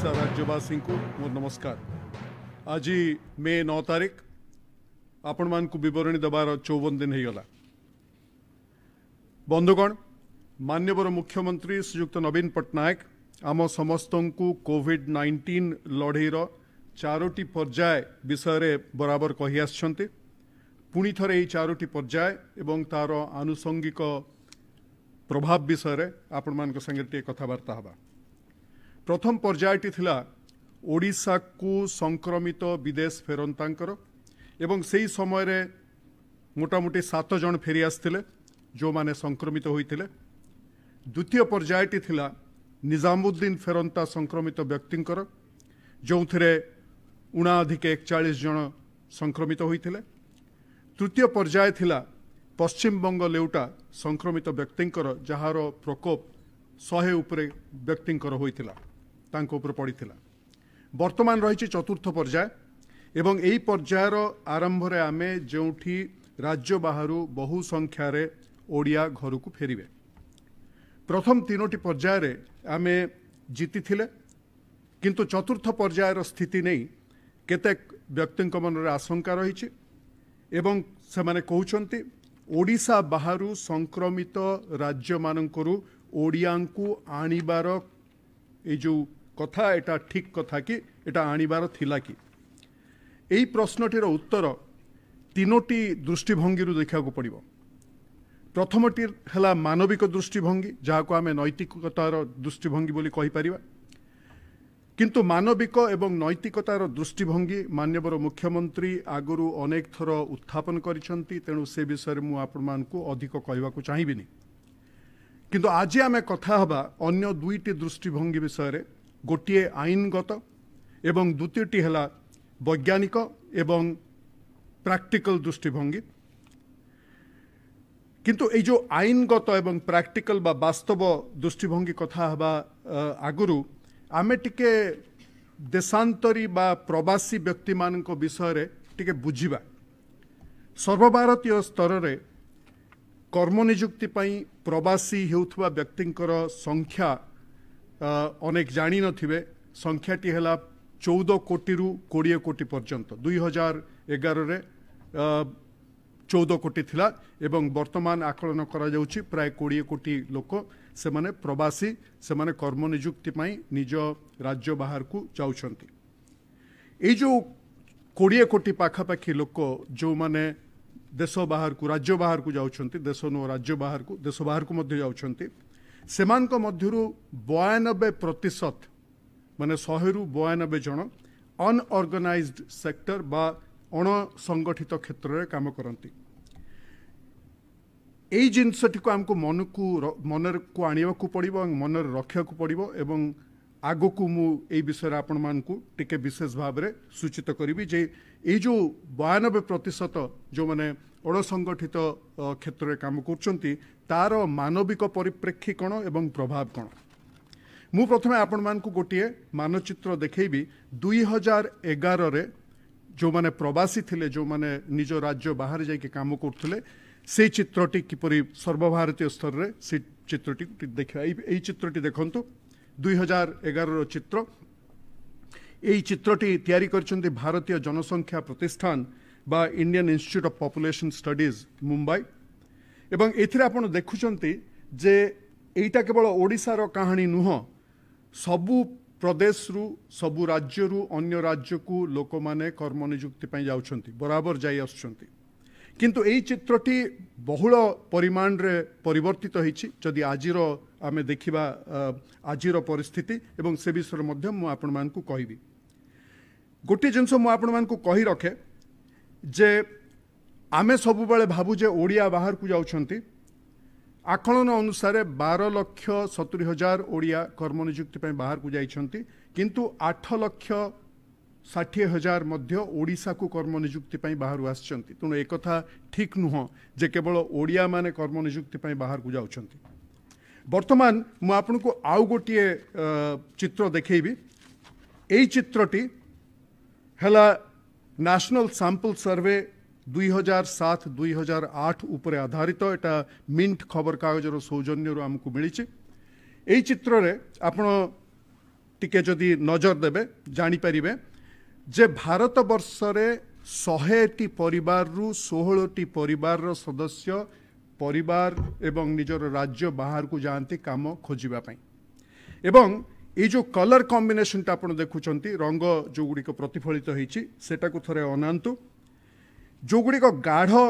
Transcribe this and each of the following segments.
sir રાજ્યમાં સિંકુ મોર નમસ્કાર ଆଜି ମେ ନଅ ତାରିଖ ଆପଣମାନଙ୍କୁ ବିବରଣୀ ଦେବାର ଚଉବନ ଦିନ ହେଇଗଲା ବନ୍ଧୁଗଣ ମାନ୍ୟବର ମୁଖ୍ୟମନ୍ତ୍ରୀ ଶ୍ରୀଯୁକ୍ତ ନବୀନ ପଟ୍ଟନାୟକ ଆମ ସମସ୍ତଙ୍କୁ କୋଭିଡ୍ ନାଇଣ୍ଟିନ୍ ଲଢ଼େଇର ଚାରୋଟି ପର୍ଯ୍ୟାୟ ବିଷୟରେ ବରାବର କହି ଆସିଛନ୍ତି ପୁଣି ଥରେ ଏହି ଚାରୋଟି ପର୍ଯ୍ୟାୟ ଏବଂ ତା'ର ଆନୁଷଙ୍ଗିକ ପ୍ରଭାବ ବିଷୟରେ ଆପଣମାନଙ୍କ ସାଙ୍ଗରେ ଟିକେ କଥାବାର୍ତ୍ତା ହେବା ପ୍ରଥମ ପର୍ଯ୍ୟାୟଟି ଥିଲା ଓଡ଼ିଶାକୁ ସଂକ୍ରମିତ ବିଦେଶ ଫେରନ୍ତାଙ୍କର ଏବଂ ସେହି ସମୟରେ ମୋଟାମୋଟି ସାତ ଜଣ ଫେରି ଆସିଥିଲେ ଯେଉଁମାନେ ସଂକ୍ରମିତ ହୋଇଥିଲେ ଦ୍ୱିତୀୟ ପର୍ଯ୍ୟାୟଟି ଥିଲା ନିଜାମୁଦ୍ଦିନ ଫେରନ୍ତା ସଂକ୍ରମିତ ବ୍ୟକ୍ତିଙ୍କର ଯେଉଁଥିରେ ଉଣା ଅଧିକ ଏକଚାଳିଶ ଜଣ ସଂକ୍ରମିତ ହୋଇଥିଲେ ତୃତୀୟ ପର୍ଯ୍ୟାୟ ଥିଲା ପଶ୍ଚିମବଙ୍ଗ ଲେଉଟା ସଂକ୍ରମିତ ବ୍ୟକ୍ତିଙ୍କର ଯାହାର ପ୍ରକୋପ ଶହେ ଉପରେ ବ୍ୟକ୍ତିଙ୍କର ହୋଇଥିଲା ତାଙ୍କ ଉପରେ ପଡ଼ିଥିଲା ବର୍ତ୍ତମାନ ରହିଛି ଚତୁର୍ଥ ପର୍ଯ୍ୟାୟ ଏବଂ ଏହି ପର୍ଯ୍ୟାୟର ଆରମ୍ଭରେ ଆମେ ଯେଉଁଠି ରାଜ୍ୟ ବାହାରୁ ବହୁ ସଂଖ୍ୟାରେ ଓଡ଼ିଆ ଘରକୁ ଫେରିବେ ପ୍ରଥମ ତିନୋଟି ପର୍ଯ୍ୟାୟରେ ଆମେ ଜିତିଥିଲେ କିନ୍ତୁ ଚତୁର୍ଥ ପର୍ଯ୍ୟାୟର ସ୍ଥିତି ନେଇ କେତେକ ବ୍ୟକ୍ତିଙ୍କ ମନରେ ଆଶଙ୍କା ରହିଛି ଏବଂ ସେମାନେ କହୁଛନ୍ତି ଓଡ଼ିଶା ବାହାରୁ ସଂକ୍ରମିତ ରାଜ୍ୟମାନଙ୍କରୁ ଓଡ଼ିଆଙ୍କୁ ଆଣିବାର ଏଇ ଯେଉଁ କଥା ଏଇଟା ଠିକ୍ କଥା କି ଏଇଟା ଆଣିବାର ଥିଲା କି ଏହି ପ୍ରଶ୍ନଟିର ଉତ୍ତର ତିନୋଟି ଦୃଷ୍ଟିଭଙ୍ଗୀରୁ ଦେଖିବାକୁ ପଡ଼ିବ ପ୍ରଥମଟି ହେଲା ମାନବିକ ଦୃଷ୍ଟିଭଙ୍ଗୀ ଯାହାକୁ ଆମେ ନୈତିକତାର ଦୃଷ୍ଟିଭଙ୍ଗୀ ବୋଲି କହିପାରିବା କିନ୍ତୁ ମାନବିକ ଏବଂ ନୈତିକତାର ଦୃଷ୍ଟିଭଙ୍ଗୀ ମାନ୍ୟବର ମୁଖ୍ୟମନ୍ତ୍ରୀ ଆଗରୁ ଅନେକ ଥର ଉତ୍ଥାପନ କରିଛନ୍ତି ତେଣୁ ସେ ବିଷୟରେ ମୁଁ ଆପଣମାନଙ୍କୁ ଅଧିକ କହିବାକୁ ଚାହିଁବିନି କିନ୍ତୁ ଆଜି ଆମେ କଥା ହେବା ଅନ୍ୟ ଦୁଇଟି ଦୃଷ୍ଟିଭଙ୍ଗୀ ବିଷୟରେ ଗୋଟିଏ ଆଇନଗତ ଏବଂ ଦ୍ୱିତୀୟଟି ହେଲା ବୈଜ୍ଞାନିକ ଏବଂ ପ୍ରାକ୍ଟିକାଲ ଦୃଷ୍ଟିଭଙ୍ଗୀ କିନ୍ତୁ ଏଇ ଯେଉଁ ଆଇନଗତ ଏବଂ ପ୍ରାକ୍ଟିକାଲ ବା ବାସ୍ତବ ଦୃଷ୍ଟିଭଙ୍ଗୀ କଥା ହେବା ଆଗରୁ ଆମେ ଟିକେ ଦେଶାନ୍ତରୀ ବା ପ୍ରବାସୀ ବ୍ୟକ୍ତିମାନଙ୍କ ବିଷୟରେ ଟିକେ ବୁଝିବା ସର୍ବଭାରତୀୟ ସ୍ତରରେ କର୍ମନିଯୁକ୍ତି ପାଇଁ ପ୍ରବାସୀ ହେଉଥିବା ବ୍ୟକ୍ତିଙ୍କର ସଂଖ୍ୟା ଅନେକ ଜାଣିନଥିବେ ସଂଖ୍ୟାଟି ହେଲା ଚଉଦ କୋଟିରୁ କୋଡ଼ିଏ କୋଟି ପର୍ଯ୍ୟନ୍ତ ଦୁଇ ହଜାର ଏଗାରରେ ଚଉଦ କୋଟି ଥିଲା ଏବଂ ବର୍ତ୍ତମାନ ଆକଳନ କରାଯାଉଛି ପ୍ରାୟ କୋଡ଼ିଏ କୋଟି ଲୋକ ସେମାନେ ପ୍ରବାସୀ ସେମାନେ କର୍ମନିଯୁକ୍ତି ପାଇଁ ନିଜ ରାଜ୍ୟ ବାହାରକୁ ଯାଉଛନ୍ତି ଏଇ ଯେଉଁ କୋଡ଼ିଏ କୋଟି ପାଖାପାଖି ଲୋକ ଯେଉଁମାନେ ଦେଶ ବାହାରକୁ ରାଜ୍ୟ ବାହାରକୁ ଯାଉଛନ୍ତି ଦେଶ ନୁହଁ ରାଜ୍ୟ ବାହାରକୁ ଦେଶ ବାହାରକୁ ମଧ୍ୟ ଯାଉଛନ୍ତି ସେମାନଙ୍କ ମଧ୍ୟରୁ ବୟାନବେ ପ୍ରତିଶତ ମାନେ ଶହେରୁ ବୟାନବେ ଜଣ ଅନ୍ଅର୍ଗାନାଇଜ୍ ସେକ୍ଟର ବା ଅଣସଂଗଠିତ କ୍ଷେତ୍ରରେ କାମ କରନ୍ତି ଏଇ ଜିନିଷଟିକୁ ଆମକୁ ମନକୁ ମନକୁ ଆଣିବାକୁ ପଡ଼ିବ ଏବଂ ମନରେ ରଖିବାକୁ ପଡ଼ିବ ଏବଂ ଆଗକୁ ମୁଁ ଏଇ ବିଷୟରେ ଆପଣମାନଙ୍କୁ ଟିକେ ବିଶେଷ ଭାବରେ ସୂଚିତ କରିବି ଯେ ଏଇ ଯେଉଁ ବୟାନବେ ପ୍ରତିଶତ ଯେଉଁମାନେ ଅଣସଙ୍ଗଠିତ କ୍ଷେତ୍ରରେ କାମ କରୁଛନ୍ତି তার মানবিক পরিপ্রেক্ষী କ'ଣ ଏବଂ ପ୍ରଭାବ କ'ଣ ମୁଁ ପ୍ରଥମେ ଆପଣମାନଙ୍କୁ ଗୋଟିଏ ମାନଚିତ୍ର ଦେଖେଇବି ଦୁଇ ହଜାର ଏଗାରରେ ଯେଉଁମାନେ ପ୍ରବାସୀ ଥିଲେ ଯେଉଁମାନେ ନିଜ ରାଜ୍ୟ ବାହାରେ ଯାଇକି କାମ କରୁଥିଲେ ସେଇ ଚିତ୍ରଟି କିପରି ସର୍ବଭାରତୀୟ ସ୍ତରରେ ସେ ଚିତ୍ରଟି ଦେଖିବା ଏଇ ଏଇ ଚିତ୍ରଟି ଦେଖନ୍ତୁ ଦୁଇ ହଜାର ଏଗାରର ଚିତ୍ର ଏଇ ଚିତ୍ରଟି ତିଆରି କରିଛନ୍ତି ଭାରତୀୟ ଜନସଂଖ୍ୟା ପ୍ରତିଷ୍ଠାନ ବା Indian Institute of Population Studies Mumbai ଏବଂ ଏଥିରେ ଆପଣ ଦେଖୁଛନ୍ତି ଯେ ଏଇଟା କେବଳ ଓଡ଼ିଶାର କାହାଣୀ ନୁହଁ ସବୁ ପ୍ରଦେଶରୁ ସବୁ ରାଜ୍ୟରୁ ଅନ୍ୟ ରାଜ୍ୟକୁ ଲୋକମାନେ କର୍ମ ନିଯୁକ୍ତି ପାଇଁ ଯାଉଛନ୍ତି ବରାବର ଯାଇ ଆସୁଛନ୍ତି କିନ୍ତୁ ଏହି ଚିତ୍ରଟି ବହୁଳ ପରିମାଣରେ ପରିବର୍ତ୍ତିତ ହୋଇଛି ଯଦି ଆଜିର ଆମେ ଦେଖିବା ଆଜିର ପରିସ୍ଥିତି ଏବଂ ସେ ବିଷୟରେ ମଧ୍ୟ ମୁଁ ଆପଣମାନଙ୍କୁ କହିବି ଗୋଟିଏ ଜିନିଷ ମୁଁ ଆପଣମାନଙ୍କୁ କହି ରଖେ ଯେ ଆମେ ସବୁବେଳେ ଭାବୁ ଯେ ଓଡ଼ିଆ ବାହାରକୁ ଯାଉଛନ୍ତି ଆକଳନ ଅନୁସାରେ ବାର ଲକ୍ଷ ସତୁରି ହଜାର ଓଡ଼ିଆ କର୍ମନିଯୁକ୍ତି ପାଇଁ ବାହାରକୁ ଯାଇଛନ୍ତି କିନ୍ତୁ ଆଠ ଲକ୍ଷ ଷାଠିଏ ହଜାର ମଧ୍ୟ ଓଡ଼ିଶାକୁ କର୍ମନିଯୁକ୍ତି ପାଇଁ ବାହାରୁ ଆସିଛନ୍ତି ତେଣୁ ଏକଥା ଠିକ୍ ନୁହଁ ଯେ କେବଳ ଓଡ଼ିଆମାନେ କର୍ମନିଯୁକ୍ତି ପାଇଁ ବାହାରକୁ ଯାଉଛନ୍ତି ବର୍ତ୍ତମାନ ମୁଁ ଆପଣଙ୍କୁ ଆଉ ଗୋଟିଏ ଚିତ୍ର ଦେଖେଇବି ଏଇ ଚିତ୍ରଟି ହେଲା ନ୍ୟାସନାଲ୍ ସାମ୍ପଲ୍ ସର୍ଭେ দুই হাজার সাত দুই হাজার আট উপরে আধারিত এটা মিন্ট খবর কাগজের সৌজন্যর আমি মিছে এই চিত্রে আপনার টিকে যদি নজর দেবে জাঁপারে যে ভারতবর্ষরে শহেটি পরিবার ষোহটি পরিবার সদস্য পরিবার এবং নিজের রাজ্য বাহারকু যাতে কাম খোঁজা এবং এই যে কলর কম্বিনেসনটা আপনার দেখুম রঙ যেগুড়ি প্রতিফলিত হয়েছি সেটা থাকে অনাতু ଯେଉଁଗୁଡ଼ିକ ଗାଢ଼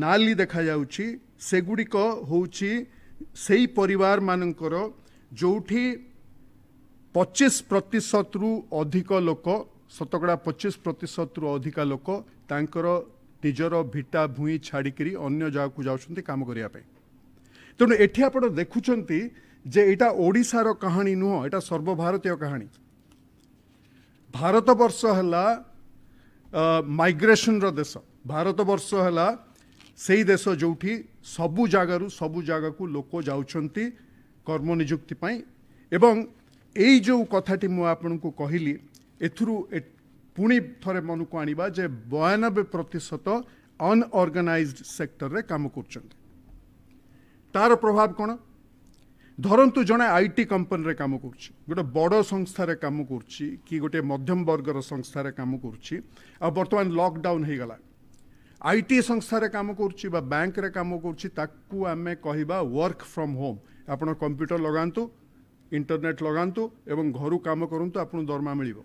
ନାଲି ଦେଖାଯାଉଛି ସେଗୁଡ଼ିକ ହେଉଛି ସେହି ପରିବାରମାନଙ୍କର ଯେଉଁଠି ପଚିଶ ପ୍ରତିଶତରୁ ଅଧିକ ଲୋକ ଶତକଡ଼ା ପଚିଶ ପ୍ରତିଶତରୁ ଅଧିକା ଲୋକ ତାଙ୍କର ନିଜର ଭିଟା ଭୂଇଁ ଛାଡ଼ିକରି ଅନ୍ୟ ଜାଗାକୁ ଯାଉଛନ୍ତି କାମ କରିବା ପାଇଁ ତେଣୁ ଏଠି ଆପଣ ଦେଖୁଛନ୍ତି ଯେ ଏଇଟା ଓଡ଼ିଶାର କାହାଣୀ ନୁହଁ ଏଇଟା ସର୍ବଭାରତୀୟ କାହାଣୀ ଭାରତବର୍ଷ ହେଲା ମାଇଗ୍ରେସନ୍ର ଦେଶ ଭାରତବର୍ଷ ହେଲା ସେଇ ଦେଶ ଯେଉଁଠି ସବୁ ଜାଗାରୁ ସବୁ ଜାଗାକୁ ଲୋକ ଯାଉଛନ୍ତି କର୍ମ ନିଯୁକ୍ତି ପାଇଁ ଏବଂ ଏଇ ଯେଉଁ କଥାଟି ମୁଁ ଆପଣଙ୍କୁ କହିଲି ଏଥିରୁ ପୁଣି ଥରେ ମନକୁ ଆଣିବା ଯେ ବୟାନବେ ପ୍ରତିଶତ ଅନ୍ଅର୍ଗାନାଇଜ୍ ସେକ୍ଟରରେ କାମ କରୁଛନ୍ତି ତା'ର ପ୍ରଭାବ କ'ଣ ଧରନ୍ତୁ ଜଣେ ଆଇ ଟି କମ୍ପାନୀରେ କାମ କରୁଛି ଗୋଟେ ବଡ଼ ସଂସ୍ଥାରେ କାମ କରୁଛି କି ଗୋଟିଏ ମଧ୍ୟମ ବର୍ଗର ସଂସ୍ଥାରେ କାମ କରୁଛି ଆଉ ବର୍ତ୍ତମାନ ଲକ୍ଡାଉନ୍ ହେଇଗଲା আইটি সংস্থার কাম করছি বা ব্যাঙ্করে কাম করছি তাকু আমি কহবা ওয়ার্ক ফ্রম হোম আপনার কম্পিউটর লগাতু ইন্টরনেট লগাতু এবং ঘর কাম করতু আপনার দরমা মিলব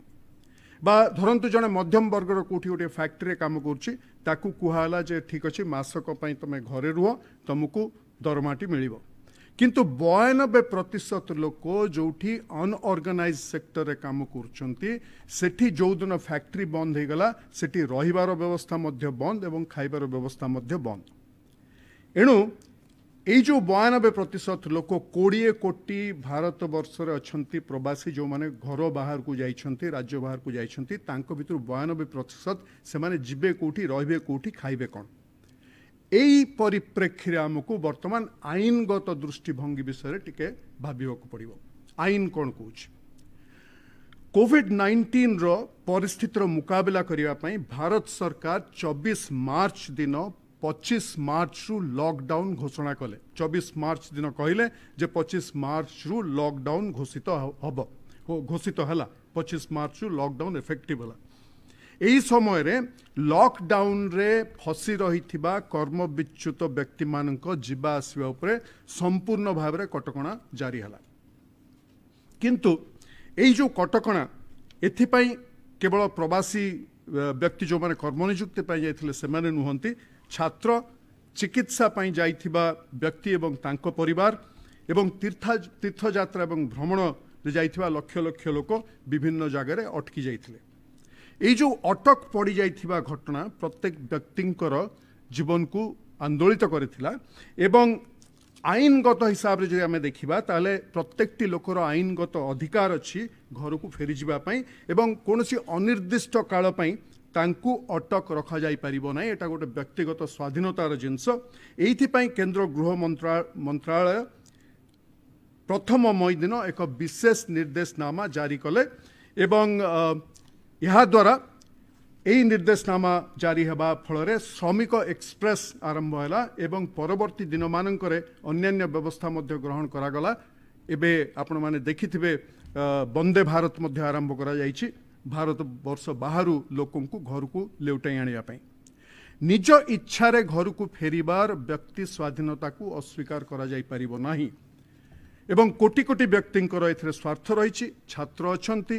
বা ধরন্তু জনে মধ্যম বর্গর কোটি গোটে ফ্যাক্টরি কাম করছি তাকু কুহালা যে ঠিক আছে মাসক তুমি ঘরে রুহ তুমি দরমাটি মিলব কিন্তু বয়ানবে ପ୍ରତିଶତ ଲୋକ ଯେଉଁଠି ଅନଅର୍ଗାନାଇଜ ସେକ୍ଟରରେ କାମ କରୁଛନ୍ତି ସେଠି ଯେଉଁଦିନ ଫ୍ୟାକ୍ଟ୍ରି ବନ୍ଦ ହୋଇଗଲା ସେଠି ରହିବାର ବ୍ୟବସ୍ଥା ମଧ୍ୟ ବନ୍ଦ ଏବଂ ଖାଇବାର ବ୍ୟବସ୍ଥା ମଧ୍ୟ ବନ୍ଦ ଏଣୁ ଏଇ ଯେଉଁ ବୟାନବେ ପ୍ରତିଶତ ଲୋକ କୋଡ଼ିଏ କୋଟି ଭାରତବର୍ଷରେ ଅଛନ୍ତି ପ୍ରବାସୀ ଯେଉଁମାନେ ଘର ବାହାରକୁ ଯାଇଛନ୍ତି ରାଜ୍ୟ ବାହାରକୁ ଯାଇଛନ୍ତି ତାଙ୍କ ଭିତରୁ ବୟାନବେ ପ୍ରତିଶତ ସେମାନେ ଯିବେ କେଉଁଠି ରହିବେ କେଉଁଠି ଖାଇବେ କ'ଣ এই ପରିପ୍ରେକ୍ଷୀରେ ଆମକୁ ବର୍ତ୍ତମାନ ଆଇନଗତ ଦୃଷ୍ଟିଭଙ୍ଗୀ ବିଷୟରେ ଟିକେ ଭାବିବାକୁ ପଡ଼ିବ ଆଇନ କ'ଣ କହୁଛି କୋଭିଡ୍ ନାଇଣ୍ଟିନ୍ର ପରିସ୍ଥିତିର ମୁକାବିଲା କରିବା ପାଇଁ ଭାରତ ସରକାର ଚବିଶ ମାର୍ଚ୍ଚ ଦିନ ପଚିଶ ମାର୍ଚ୍ଚରୁ ଲକଡାଉନ୍ ଘୋଷଣା କଲେ ଚବିଶ ମାର୍ଚ୍ଚ ଦିନ କହିଲେ ଯେ ପଚିଶ ମାର୍ଚ୍ଚରୁ ଲକଡାଉନ୍ ଘୋଷିତ ହେବ ଘୋଷିତ ହେଲା ପଚିଶ ମାର୍ଚ୍ଚରୁ ଲକଡାଉନ୍ ଏଫେକ୍ଟିଭ୍ ହେଲା ଏହି ସମୟରେ ଲକ୍ଡାଉନ୍ରେ ଫସି ରହିଥିବା କର୍ମବିଚ୍ୟୁତ ବ୍ୟକ୍ତିମାନଙ୍କ ଯିବା ଆସିବା ଉପରେ ସମ୍ପୂର୍ଣ୍ଣ ଭାବରେ କଟକଣା ଜାରି ହେଲା କିନ୍ତୁ ଏଇ ଯେଉଁ କଟକଣା ଏଥିପାଇଁ କେବଳ ପ୍ରବାସୀ ବ୍ୟକ୍ତି ଯେଉଁମାନେ କର୍ମନିଯୁକ୍ତି ପାଇଁ ଯାଇଥିଲେ ସେମାନେ ନୁହନ୍ତି ଛାତ୍ର ଚିକିତ୍ସା ପାଇଁ ଯାଇଥିବା ବ୍ୟକ୍ତି ଏବଂ ତାଙ୍କ ପରିବାର ଏବଂ ତୀର୍ଥ ତୀର୍ଥଯାତ୍ରା ଏବଂ ଭ୍ରମଣରେ ଯାଇଥିବା ଲକ୍ଷ ଲକ୍ଷ ଲୋକ ବିଭିନ୍ନ ଜାଗାରେ ଅଟକି ଯାଇଥିଲେ এই ଯେଉଁ ଅଟକ ପଡ଼ିଯାଇଥିବା ଘଟଣା ପ୍ରତ୍ୟେକ ବ୍ୟକ୍ତିଙ୍କର ଜୀବନକୁ ଆନ୍ଦୋଳିତ କରିଥିଲା ଏବଂ ଆଇନଗତ ହିସାବରେ ଯଦି ଆମେ ଦେଖିବା ତାହେଲେ ପ୍ରତ୍ୟେକଟି ଲୋକର ଆଇନଗତ ଅଧିକାର ଅଛି ଘରକୁ ଫେରିଯିବା ପାଇଁ ଏବଂ କୌଣସି ଅନିର୍ଦ୍ଦିଷ୍ଟ କାଳ ପାଇଁ ତାଙ୍କୁ ଅଟକ ରଖାଯାଇପାରିବ ନାହିଁ ଏଇଟା ଗୋଟେ ବ୍ୟକ୍ତିଗତ ସ୍ୱାଧୀନତାର ଜିନିଷ ଏଇଥିପାଇଁ କେନ୍ଦ୍ର ଗୃହ ମନ୍ତ୍ରାଳୟ ପ୍ରଥମ ମଇ ଦିନ ଏକ ବିଶେଷ ନିର୍ଦ୍ଦେଶନାମା ଜାରି କଲେ ଏବଂ ଏହାଦ୍ୱାରା ଏହି ନିର୍ଦ୍ଦେଶନାମା ଜାରି ହେବା ଫଳରେ ଶ୍ରମିକ ଏକ୍ସପ୍ରେସ୍ ଆରମ୍ଭ ହେଲା ଏବଂ ପରବର୍ତ୍ତୀ ଦିନମାନଙ୍କରେ ଅନ୍ୟାନ୍ୟ ବ୍ୟବସ୍ଥା ମଧ୍ୟ ଗ୍ରହଣ କରାଗଲା ଏବେ ଆପଣମାନେ ଦେଖିଥିବେ ବନ୍ଦେ ଭାରତ ମଧ୍ୟ ଆରମ୍ଭ କରାଯାଇଛି ଭାରତ ବର୍ଷ ବାହାରୁ ଲୋକଙ୍କୁ ଘରକୁ ଲେଉଟାଇ ଆଣିବା ପାଇଁ ନିଜ ଇଚ୍ଛାରେ ଘରକୁ ଫେରିବାର ବ୍ୟକ୍ତି ସ୍ୱାଧୀନତାକୁ ଅସ୍ୱୀକାର କରାଯାଇପାରିବ ନାହିଁ ଏବଂ କୋଟି କୋଟି ବ୍ୟକ୍ତିଙ୍କର ଏଥିରେ ସ୍ୱାର୍ଥ ରହିଛି ଛାତ୍ର ଅଛନ୍ତି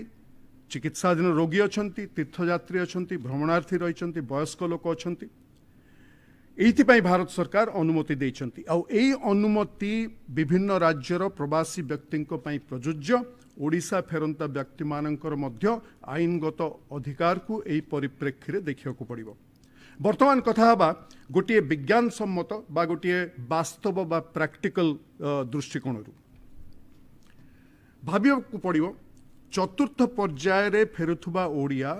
ଚିକିତ୍ସାଧୀନ ରୋଗୀ ଅଛନ୍ତି ତୀର୍ଥଯାତ୍ରୀ ଅଛନ୍ତି ଭ୍ରମଣାର୍ଥୀ ରହିଛନ୍ତି ବୟସ୍କ ଲୋକ ଅଛନ୍ତି ଏଇଥିପାଇଁ ଭାରତ ସରକାର ଅନୁମତି ଦେଇଛନ୍ତି ଆଉ ଏହି ଅନୁମତି ବିଭିନ୍ନ ରାଜ୍ୟର ପ୍ରବାସୀ ବ୍ୟକ୍ତିଙ୍କ ପାଇଁ ପ୍ରଯୁଜ୍ୟ ଓଡ଼ିଶା ଫେରନ୍ତା ବ୍ୟକ୍ତିମାନଙ୍କର ମଧ୍ୟ ଆଇନଗତ ଅଧିକାରକୁ ଏହି ପରିପ୍ରେକ୍ଷୀରେ ଦେଖିବାକୁ ପଡ଼ିବ ବର୍ତ୍ତମାନ କଥା ହେବା ଗୋଟିଏ ବିଜ୍ଞାନସମ୍ମତ ବା ଗୋଟିଏ ବାସ୍ତବ ବା ପ୍ରାକ୍ଟିକାଲ ଦୃଷ୍ଟିକୋଣରୁ ଭାବିବାକୁ ପଡ଼ିବ ଚତୁର୍ଥ ପର୍ଯ୍ୟାୟରେ ଫେରୁଥିବା ଓଡ଼ିଆ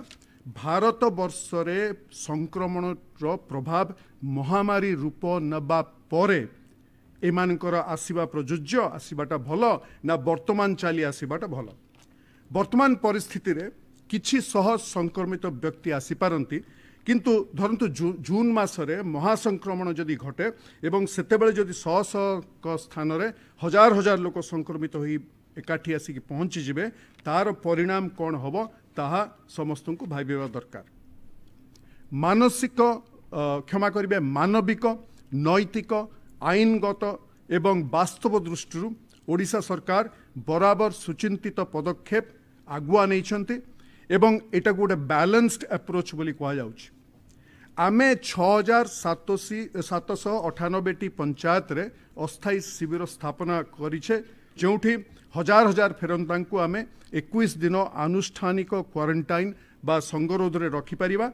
ଭାରତବର୍ଷରେ ସଂକ୍ରମଣର ପ୍ରଭାବ ମହାମାରୀ ରୂପ ନେବା ପରେ ଏମାନଙ୍କର ଆସିବା ପ୍ରଯୁଜ୍ୟ ଆସିବାଟା ଭଲ ନା ବର୍ତ୍ତମାନ ଚାଲି ଆସିବାଟା ଭଲ ବର୍ତ୍ତମାନ ପରିସ୍ଥିତିରେ କିଛି ଶହ ସଂକ୍ରମିତ ବ୍ୟକ୍ତି ଆସିପାରନ୍ତି কিন্তু ধরন্তু জুন মাসরে মহাসংক্রমণ যদি ঘটে এবং সেতবে যদি শহ শহ স্থানরে হাজার হাজার লোক সংক্রমিত হয়ে ଏକାଠି ଆସିକି ପହଞ୍ଚିଯିବେ ତାହାର ପରିଣାମ କ'ଣ ହେବ ତାହା ସମସ୍ତଙ୍କୁ ଭାବିବା ଦରକାର ମାନସିକ କ୍ଷମା କରିବେ ମାନବିକ ନୈତିକ ଆଇନଗତ ଏବଂ ବାସ୍ତବ ଦୃଷ୍ଟିରୁ ଓଡ଼ିଶା ସରକାର ବରାବର ସୁଚିନ୍ତିତ ପଦକ୍ଷେପ ଆଗୁଆ ନେଇଛନ୍ତି ଏବଂ ଏଟାକୁ ଗୋଟେ ବାଲାନ୍ସଡ ଆପ୍ରୋଚ୍ ବୋଲି କୁହାଯାଉଛି ଆମେ ଛଅ ହଜାର ସାତଶୀ ସାତଶହ ଅଠାନବେଟି ପଞ୍ଚାୟତରେ ଅସ୍ଥାୟୀ ଶିବିର ସ୍ଥାପନା କରିଛେ ଯେଉଁଠି ହଜାର ହଜାର ଫେରନ୍ତାଙ୍କୁ ଆମେ ଏକୋଇଶ ଦିନ ଆନୁଷ୍ଠାନିକ କ୍ୱାରେଣ୍ଟାଇନ୍ ବା ସଙ୍ଗରୋଧରେ ରଖିପାରିବା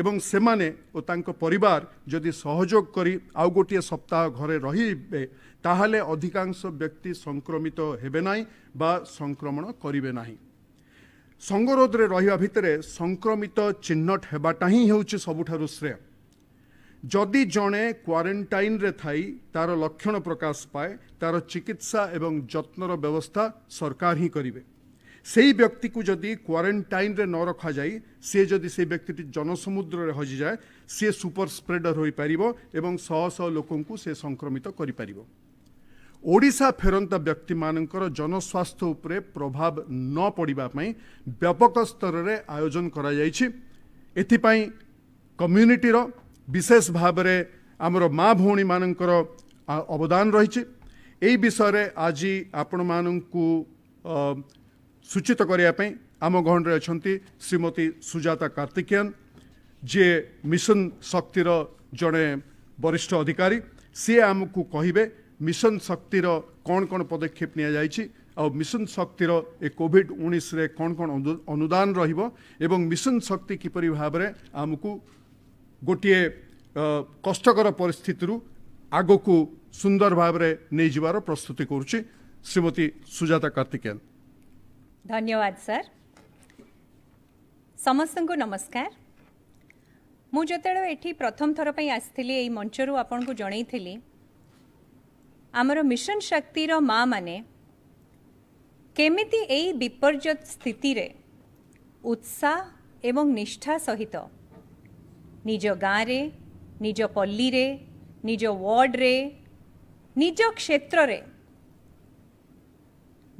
ଏବଂ ସେମାନେ ଓ ତାଙ୍କ ପରିବାର ଯଦି ସହଯୋଗ କରି ଆଉ ଗୋଟିଏ ସପ୍ତାହ ଘରେ ରହିବେ ତାହେଲେ ଅଧିକାଂଶ ବ୍ୟକ୍ତି ସଂକ୍ରମିତ ହେବେ ନାହିଁ ବା ସଂକ୍ରମଣ କରିବେ ନାହିଁ ସଙ୍ଗରୋଧରେ ରହିବା ଭିତରେ ସଂକ୍ରମିତ ଚିହ୍ନଟ ହେବାଟା ହିଁ ହେଉଛି ସବୁଠାରୁ ଶ୍ରେୟ যদি জনে କ୍ୱାରେଣ୍ଟାଇନ୍ରେ থাই তার লক্ষণ প্রকাশ ପାଏ তার চিকিৎসা এবং যত্নর ব্যবস্থা সরকার হি করবে সেই ব্যক্তিকে যদি কোয়ারেন্টাইনরে ন রখা যায় সে যদি সেই ব্যক্তিটি জনসমুদ্রে হজি যায় সে সুপর স্প্রেডর হয়ে পারিব এবং শহ শহ লোক সে সংক্রমিত করে করিপারিব ওড়শা ফেরন্তা ব্যক্তি ব্যক্তিমানଙ୍କର জনস্বাস্থ্য উপরে প্রভাব ন পড়িবা ব্যাপক স্তরের আয়োজন করা যাই এথিপাই কমিউনিটির বিশেষ ভাবে আমার মা ভৌণী মানকর অবদান রয়েছে এই বিষয়ে আজ আপন মানুষ সূচিত করা আম গহণে অনেক শ্রীমতী সুজাতা কার্তিকেয়ন যে মিশন শক্তির জনে বরিষ্ঠ অধিকারী সি আমি কহবে মিশন শক্তির কণ কণ পদক্ষেপ নিয়ে যাই ଆଉ ମିଶନ ଶକ୍ତିର ଏ କୋଭିଡ଼ ଉଣେଇଶରେ କ'ଣ କ'ଣ ଅନୁଦାନ ରହିବ ଏବଂ ମିଶନ ଶକ୍ତି କିପରି ଭାବରେ ଆମକୁ ଗୋଟିଏ କଷ୍ଟକର ପରିସ୍ଥିତିରୁ ଆଗକୁ ସୁନ୍ଦର ଭାବରେ ନେଇଯିବାର ପ୍ରସ୍ତୁତି କରୁଛି ଶ୍ରୀମତୀ ସୁଜାତା କାର୍ତ୍ତିକେନ୍ ଧନ୍ୟବାଦ ସାର୍ ସମସ୍ତଙ୍କୁ ନମସ୍କାର ମୁଁ ଯେତେବେଳେ ଏଠି ପ୍ରଥମ ଥର ପାଇଁ ଆସିଥିଲି ଏଇ ମଞ୍ଚରୁ ଆପଣଙ୍କୁ ଜଣାଇଥିଲି ଆମର ମିଶନ ଶକ୍ତିର ମାମାନେ କେମିତି ଏହି ବିପର୍ଯ୍ୟ ସ୍ଥିତିରେ ଉତ୍ସାହ ଏବଂ ନିଷ୍ଠା ସହିତ ନିଜ ଗାଁରେ ନିଜ ପଲ୍ଲୀରେ ନିଜ ୱାର୍ଡ଼ରେ ନିଜ କ୍ଷେତ୍ରରେ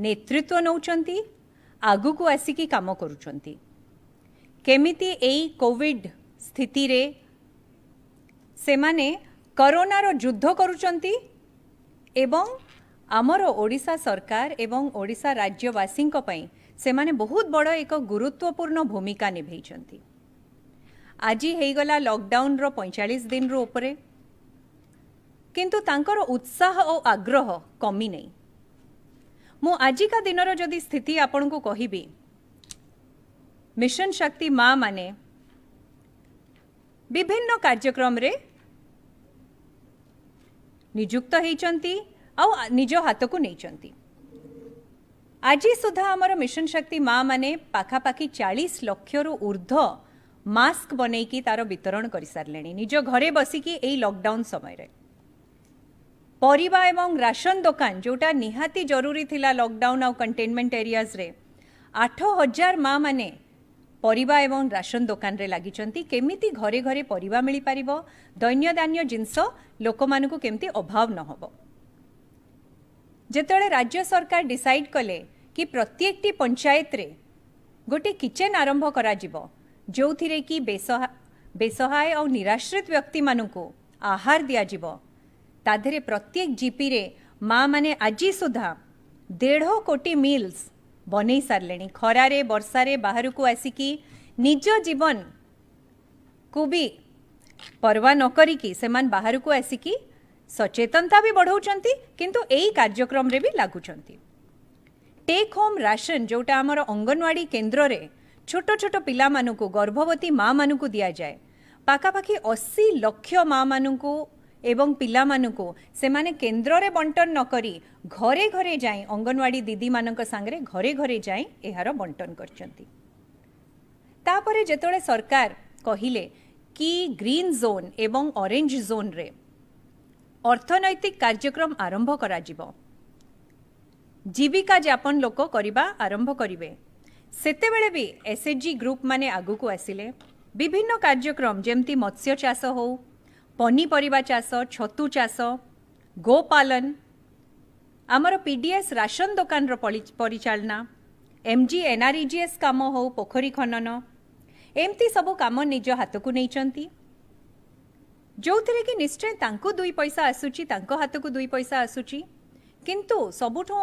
ନେତୃତ୍ୱ ନେଉଛନ୍ତି ଆଗକୁ ଆସିକି କାମ କରୁଛନ୍ତି କେମିତି ଏଇ କୋଭିଡ଼ ସ୍ଥିତିରେ ସେମାନେ କରୋନାର ଯୁଦ୍ଧ କରୁଛନ୍ତି ଏବଂ ଆମର ଓଡ଼ିଶା ସରକାର ଏବଂ ଓଡ଼ିଶା ରାଜ୍ୟବାସୀଙ୍କ ପାଇଁ ସେମାନେ ବହୁତ ବଡ଼ ଏକ ଗୁରୁତ୍ୱପୂର୍ଣ୍ଣ ଭୂମିକା ନିଭେଇଛନ୍ତି ଆଜି ହେଇଗଲା ଲକଡାଉନର ପଇଁଚାଳିଶ ଦିନରୁ ଉପରେ କିନ୍ତୁ ତାଙ୍କର ଉତ୍ସାହ ଓ ଆଗ୍ରହ କମିନାହିଁ ମୁଁ ଆଜିକା ଦିନର ଯଦି ସ୍ଥିତି ଆପଣଙ୍କୁ କହିବି ମିଶନ ଶକ୍ତି ମା'ମାନେ ବିଭିନ୍ନ କାର୍ଯ୍ୟକ୍ରମରେ ନିଯୁକ୍ତ ହୋଇଛନ୍ତି ଆଉ ନିଜ ହାତକୁ ନେଇଛନ୍ତି ଆଜି ସୁଦ୍ଧା ଆମର ମିଶନ ଶକ୍ତି ମା'ମାନେ ପାଖାପାଖି ଚାଳିଶ ଲକ୍ଷରୁ ଉର୍ଦ୍ଧ୍ୱ মাস্ক বনাইকি তার বিতরণ করে নিজ ঘরে বসিকি এই লকডাউন সময়ের ପରିବା ଏବଂ ରାସନ ଦୋକାନ ଯେଉଁଟା ନିହାତି ଜରୁରୀ ଥିଲା ଲକଡାଉନ୍ ଆଉ କଣ୍ଟେନମେଣ୍ଟ ଏରିଆଜ୍ରେ ଆଠ ହଜାର ମାଆମାନେ ପରିବା ଏବଂ ରାସନ ଦୋକାନରେ ଲାଗିଛନ୍ତି କେମିତି ଘରେ ଘରେ ପରିବା ମିଳିପାରିବ ଦୈନ୍ୟଦାନ୍ୟ ଜିନିଷ ଲୋକମାନଙ୍କୁ କେମିତି ଅଭାବ ନ ହେବ ଯେତେବେଳେ ରାଜ୍ୟ ସରକାର ଡିସାଇଡ୍ କଲେ କି ପ୍ରତ୍ୟେକଟି ପଞ୍ଚାୟତରେ ଗୋଟିଏ କିଚେନ୍ ଆରମ୍ଭ କରାଯିବ ଯେଉଁଥିରେ କି ବେସହାୟ ଆଉ ନିରାଶ୍ରିତ ବ୍ୟକ୍ତିମାନଙ୍କୁ ଆହାର ଦିଆଯିବ ତା ଦେହରେ ପ୍ରତ୍ୟେକ ଜିପିରେ ମାଆମାନେ ଆଜି ସୁଦ୍ଧା ଦେଢ଼ କୋଟି ମିଲ୍ସ ବନେଇ ସାରିଲେଣି ଖରାରେ ବର୍ଷାରେ ବାହାରକୁ ଆସିକି ନିଜ ଜୀବନକୁ ବି ପରୱା ନ କରିକି ସେମାନେ ବାହାରକୁ ଆସିକି ସଚେତନତା ବି ବଢ଼ାଉଛନ୍ତି କିନ୍ତୁ ଏଇ କାର୍ଯ୍ୟକ୍ରମରେ ବି ଲାଗୁଛନ୍ତି ଟେକ୍ ହୋମ୍ ରାସନ୍ ଯେଉଁଟା ଆମର ଅଙ୍ଗନୱାଡ଼ି କେନ୍ଦ୍ରରେ ছোট ছোট ପିଲାମାନଙ୍କୁ ଗର୍ଭବତୀ ମାମାନଙ୍କୁ ଦିଆଯାଏ ପାଖାପାଖି ଅଶୀ ଲକ୍ଷ ମାମାନଙ୍କୁ ଏବଂ ପିଲାମାନଙ୍କୁ ସେମାନେ କେନ୍ଦ୍ରରେ ବଣ୍ଟନ ନକରି ଘରେ ଘରେ ଯାଇ ଅଙ୍ଗନୱାଡ଼ି ଦିଦିମାନଙ୍କ ସାଙ୍ଗରେ ଘରେ ଘରେ ଯାଇ ଏହାର ବଣ୍ଟନ କରିଛନ୍ତି ତାପରେ ଯେତେବେଳେ ସରକାର କହିଲେ କି ଗ୍ରୀନ୍ ଜୋନ୍ ଏବଂ ଅରେଞ୍ଜ ଜୋନ୍ରେ ଅର୍ଥନୈତିକ କାର୍ଯ୍ୟକ୍ରମ ଆରମ୍ଭ କରାଯିବ ଜୀବିକା ଯାପନ ଲୋକ କରିବା ଆରମ୍ଭ କରିବେ ସେତେବେଳେ ବି ଏସ୍ଏଚ୍ଜି ମାନେ ଆଗକୁ ଆସିଲେ ବିଭିନ୍ନ କାର୍ଯ୍ୟକ୍ରମ ଯେମିତି ମତ୍ସ୍ୟ ଚାଷ ହେଉ ପନିପରିବା ଚାଷ ଛତୁ ଚାଷ ଗୋପାଳନ ଆମର ପି ଡି ଏସ୍ ରାସନ ଦୋକାନର ପରିଚାଳନା ଏମ୍ ଜି ଏନ୍ଆର୍ଇଜିଏସ୍ କାମ ହେଉ ପୋଖରୀ ଖନନ ଏମିତି ସବୁ କାମ ନିଜ ହାତକୁ ନେଇଛନ୍ତି ଯେଉଁଥିରେ କି ନିଶ୍ଚୟ ତାଙ୍କୁ ଦୁଇ ପଇସା ଆସୁଛି ତାଙ୍କ ହାତକୁ ଦୁଇ ପଇସା ଆସୁଛି କିନ୍ତୁ ସବୁଠୁ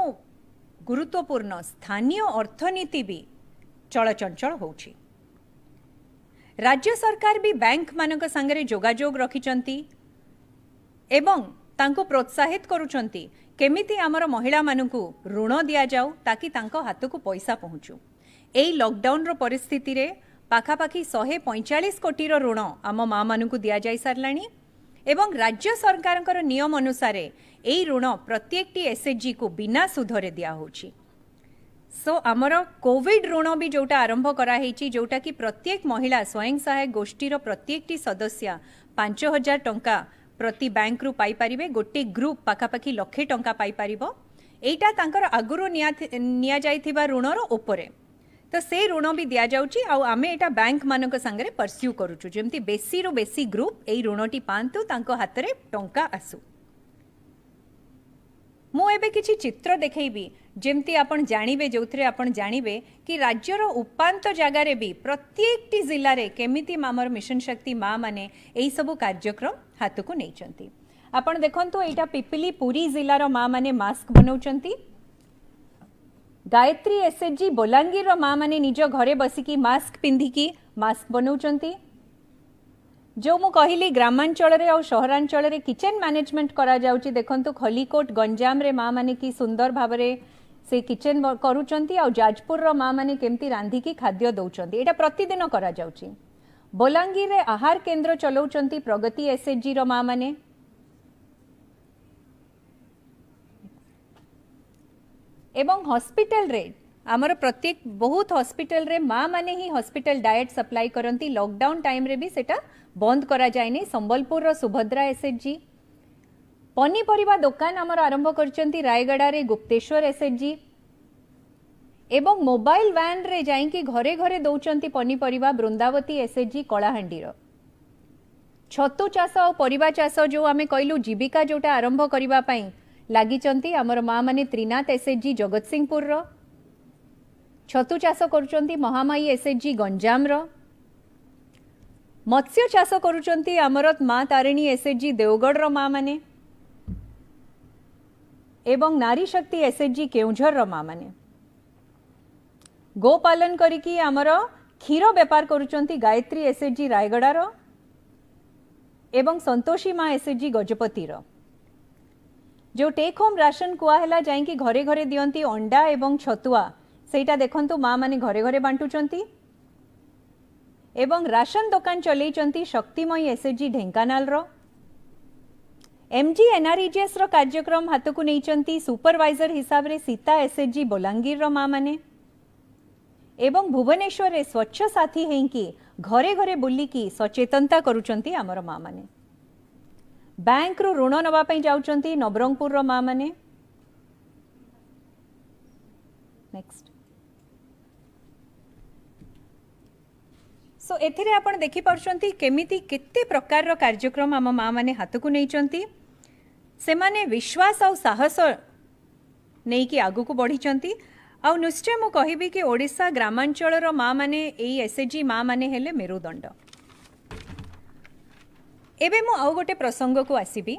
ଗୁରୁତ୍ୱପୂର୍ଣ୍ଣ ସ୍ଥାନୀୟ ଅର୍ଥନୀତି ବି ଚଳଚଞ୍ଚଳ ହେଉଛି ରାଜ୍ୟ ସରକାର ବି ବ୍ୟାଙ୍କମାନଙ୍କ ସାଙ୍ଗରେ ଯୋଗାଯୋଗ ରଖିଛନ୍ତି ଏବଂ ତାଙ୍କୁ ପ୍ରୋତ୍ସାହିତ କରୁଛନ୍ତି କେମିତି ଆମର ମହିଳାମାନଙ୍କୁ ଋଣ ଦିଆଯାଉ ତାକି ତାଙ୍କ ହାତକୁ ପଇସା ପହଞ୍ଚୁ ଏହି ଲକ୍ଡାଉନ୍ର ପରିସ୍ଥିତିରେ ପାଖାପାଖି ଶହେ ପଇଁଚାଳିଶ କୋଟିର ଋଣ ଆମ ମା'ମାନଙ୍କୁ ଦିଆଯାଇସାରିଲାଣି ଏବଂ ରାଜ୍ୟ ସରକାରଙ୍କର ନିୟମ ଅନୁସାରେ ଏହି ଋଣ ପ୍ରତ୍ୟେକଟି ଏସ୍ଏଚ୍ଜିକୁ ବିନା ସୁଧରେ ଦିଆହେଉଛି সো আমার কোভিড ঋণ বি যেটা আরম্ভ করা হয়েছি যেটা কি প্রত্যেক মহিলা স্বয়ং সহায়ক গোষ্ঠীর প্রত্যেকটি সদস্যা পাঁচ হাজার টঙ্কা প্রতি ব্যাঙ্করু পাইপারে গোটি গ্রুপ পাখাপাখি লক্ষে টঙ্কা পাইপারিব এইটা তাঁকর আগুর নিয়াযাই ঋণর উপরে তো সে ঋণ বি দিয়া যাচ্ছি আমি এটা ব্যাঙ্ক মানক সাংরে পরস্যু করুছু যেমতি বেশি রু বেশি গ্রুপ এই ঋণটি পাঁতু তাঁক হাতরে টঙ্কা আসু ମୁଁ ଏବେ କିଛି ଚିତ୍ର ଦେଖେଇବି ଯେମିତି ଆପଣ ଜାଣିବେ ଯେଉଁଥିରେ ଆପଣ ଜାଣିବେ କି ରାଜ୍ୟର ଉପାନ୍ତ ଜାଗାରେ ବି ପ୍ରତ୍ୟେକଟି ଜିଲ୍ଲାରେ କେମିତି ଆମର ମିଶନ ଶକ୍ତି ମାଆମାନେ ଏହିସବୁ କାର୍ଯ୍ୟକ୍ରମ ହାତକୁ ନେଇଛନ୍ତି ଆପଣ ଦେଖନ୍ତୁ ଏଇଟା ପିପିଲି ପୁରୀ ଜିଲ୍ଲାର ମାଆମାନେ ମାସ୍କ ବନାଉଛନ୍ତି ଗାୟତ୍ରୀ ଏସ୍ଏଚ୍ଜି ବଲାଙ୍ଗୀରର ମାଆମାନେ ନିଜ ଘରେ ବସିକି ମାସ୍କ ପିନ୍ଧିକି ମାସ୍କ ବନାଉଛନ୍ତି जो ମୁଁ କହିଲି ଗ୍ରାମାଞ୍ଚଳରେ ଆଉ ସହରାଞ୍ଚଳରେ କିଚେନ୍ ମ୍ୟାନେଜମେଣ୍ଟ କରାଯାଉଛି ଦେଖନ୍ତୁ ଖଲିକୋଟ ଗଞ୍ଜାମରେ ମାଆମାନେ କି ସୁନ୍ଦର ଭାବରେ ସେ କିଚେନ୍ କରୁଛନ୍ତି ଆଉ ଯାଜପୁରର ମାଆମାନେ କେମିତି ରାନ୍ଧିକି ଖାଦ୍ୟ ଦେଉଛନ୍ତି ଏଇଟା ପ୍ରତିଦିନ କରାଯାଉଛି ବଲାଙ୍ଗୀରରେ ଆହାର କେନ୍ଦ୍ର ଚଲାଉଛନ୍ତି ପ୍ରଗତି ଏସ୍ଏଚ୍ଜିର ମାଆମାନେ ଏବଂ ହସ୍ପିଟାଲରେ ଆମର ପ୍ରତ୍ୟେକ ବହୁତ ହସ୍ପିଟାଲରେ ମାଆମାନେ ହିଁ ହସ୍ପିଟାଲ ଡାଏଟ୍ ସପ୍ଲାଇ କରନ୍ତି ଲକଡାଉନ୍ ଟାଇମ୍ରେ ବି ସେଇଟା ବନ୍ଦ କରାଯାଏନି ସମ୍ବଲପୁରର ସୁଭଦ୍ରା ଏସ୍ଏଚ୍ଜି ପନିପରିବା ଦୋକାନ ଆମର ଆରମ୍ଭ କରିଛନ୍ତି ରାୟଗଡ଼ାରେ ଗୁପ୍ତେଶ୍ୱର ଏସ୍ଏଚ୍ଜି ଏବଂ ମୋବାଇଲ ଭ୍ୟାନ୍ରେ ଯାଇକି ଘରେ ଘରେ ଦେଉଛନ୍ତି ପନିପରିବା ବୃନ୍ଦାବତୀ ଏସ୍ଏଚ୍ଜି କଳାହାଣ୍ଡିର ଛତୁ ଚାଷ ଆଉ ପରିବା ଚାଷ ଯେଉଁ ଆମେ କହିଲୁ ଜୀବିକା ଯେଉଁଟା ଆରମ୍ଭ କରିବା ପାଇଁ ଲାଗିଛନ୍ତି ଆମର ମାଆମାନେ ତ୍ରିନାଥ ଏସ୍ଏଚ୍ଜି ଜଗତସିଂହପୁରର ଛତୁ ଚାଷ କରୁଛନ୍ତି ମହାମାୟୀ ଏସ୍ଏଚ୍ଜି ଗଞ୍ଜାମର ମତ୍ସ୍ୟ ଚାଷ କରୁଛନ୍ତି ଆମର ମା ତାରିଣୀ ଏସ୍ଏଚ୍ଜି ଦେଓଗଡ଼ର ମା'ମାନେ ଏବଂ ନାରୀ ଶକ୍ତି ଏସ୍ଏଚ୍ଜି କେଉଁଝରର ମା'ମାନେ ଗୋପାଳନ କରିକି ଆମର କ୍ଷୀର ବେପାର କରୁଛନ୍ତି ଗାୟତ୍ରୀ ଏସ୍ଏଚ୍ଜି ରାୟଗଡ଼ାର ଏବଂ ସନ୍ତୋଷୀ ମା ଏସ୍ଏଚ୍ଜି ଗଜପତିର ଯେଉଁ ଟେକ୍ ହୋମ୍ ରାସନ କୁହାହେଲା ଯାଇକି ଘରେ ଘରେ ଦିଅନ୍ତି ଅଣ୍ଡା ଏବଂ ଛତୁଆ ସେଇଟା ଦେଖନ୍ତୁ ମାଆମାନେ ଘରେ ଘରେ ବାଣ୍ଟୁଛନ୍ତି ଏବଂ ରାସନ ଦୋକାନ ଚଲେଇଛନ୍ତି ଶକ୍ତିମୟୀ ଏସ୍ଏଚ୍ଜି ଢେଙ୍କାନାଳର ଏମ୍ଜି ଏନ୍ଆର୍ଇଜିଏସ୍ର କାର୍ଯ୍ୟକ୍ରମ ହାତକୁ ନେଇଛନ୍ତି ସୁପରଭାଇଜର ହିସାବରେ ସୀତା ଏସ୍ଏଚ୍ଜି ବଲାଙ୍ଗୀରର ମାଆମାନେ ଏବଂ ଭୁବନେଶ୍ୱରରେ ସ୍ୱଚ୍ଛ ସାଥୀ ହେଇକି ଘରେ ଘରେ ବୁଲିକି ସଚେତନତା କରୁଛନ୍ତି ଆମର ମାଆମାନେ ବ୍ୟାଙ୍କରୁ ଋଣ ନେବା ପାଇଁ ଯାଉଛନ୍ତି ନବରଙ୍ଗପୁରର ମାଆମାନେ ନେକ୍ସଟ सो ए आपण देखि पारुछन्ति केते प्रकार कार्यक्रम आम माँ मैंने हाथ को नहीं सेमाने विश्वास आउ नहीं कि आगु को बढ़िचन्ति आउ निश्चय मु कहिबि कि ओडिसा ग्रामांचल माँ मैंने एस एई एसएचजी मा माने हेले मेरुदंड एबे मु आउ गोटे प्रसंग को आसीबी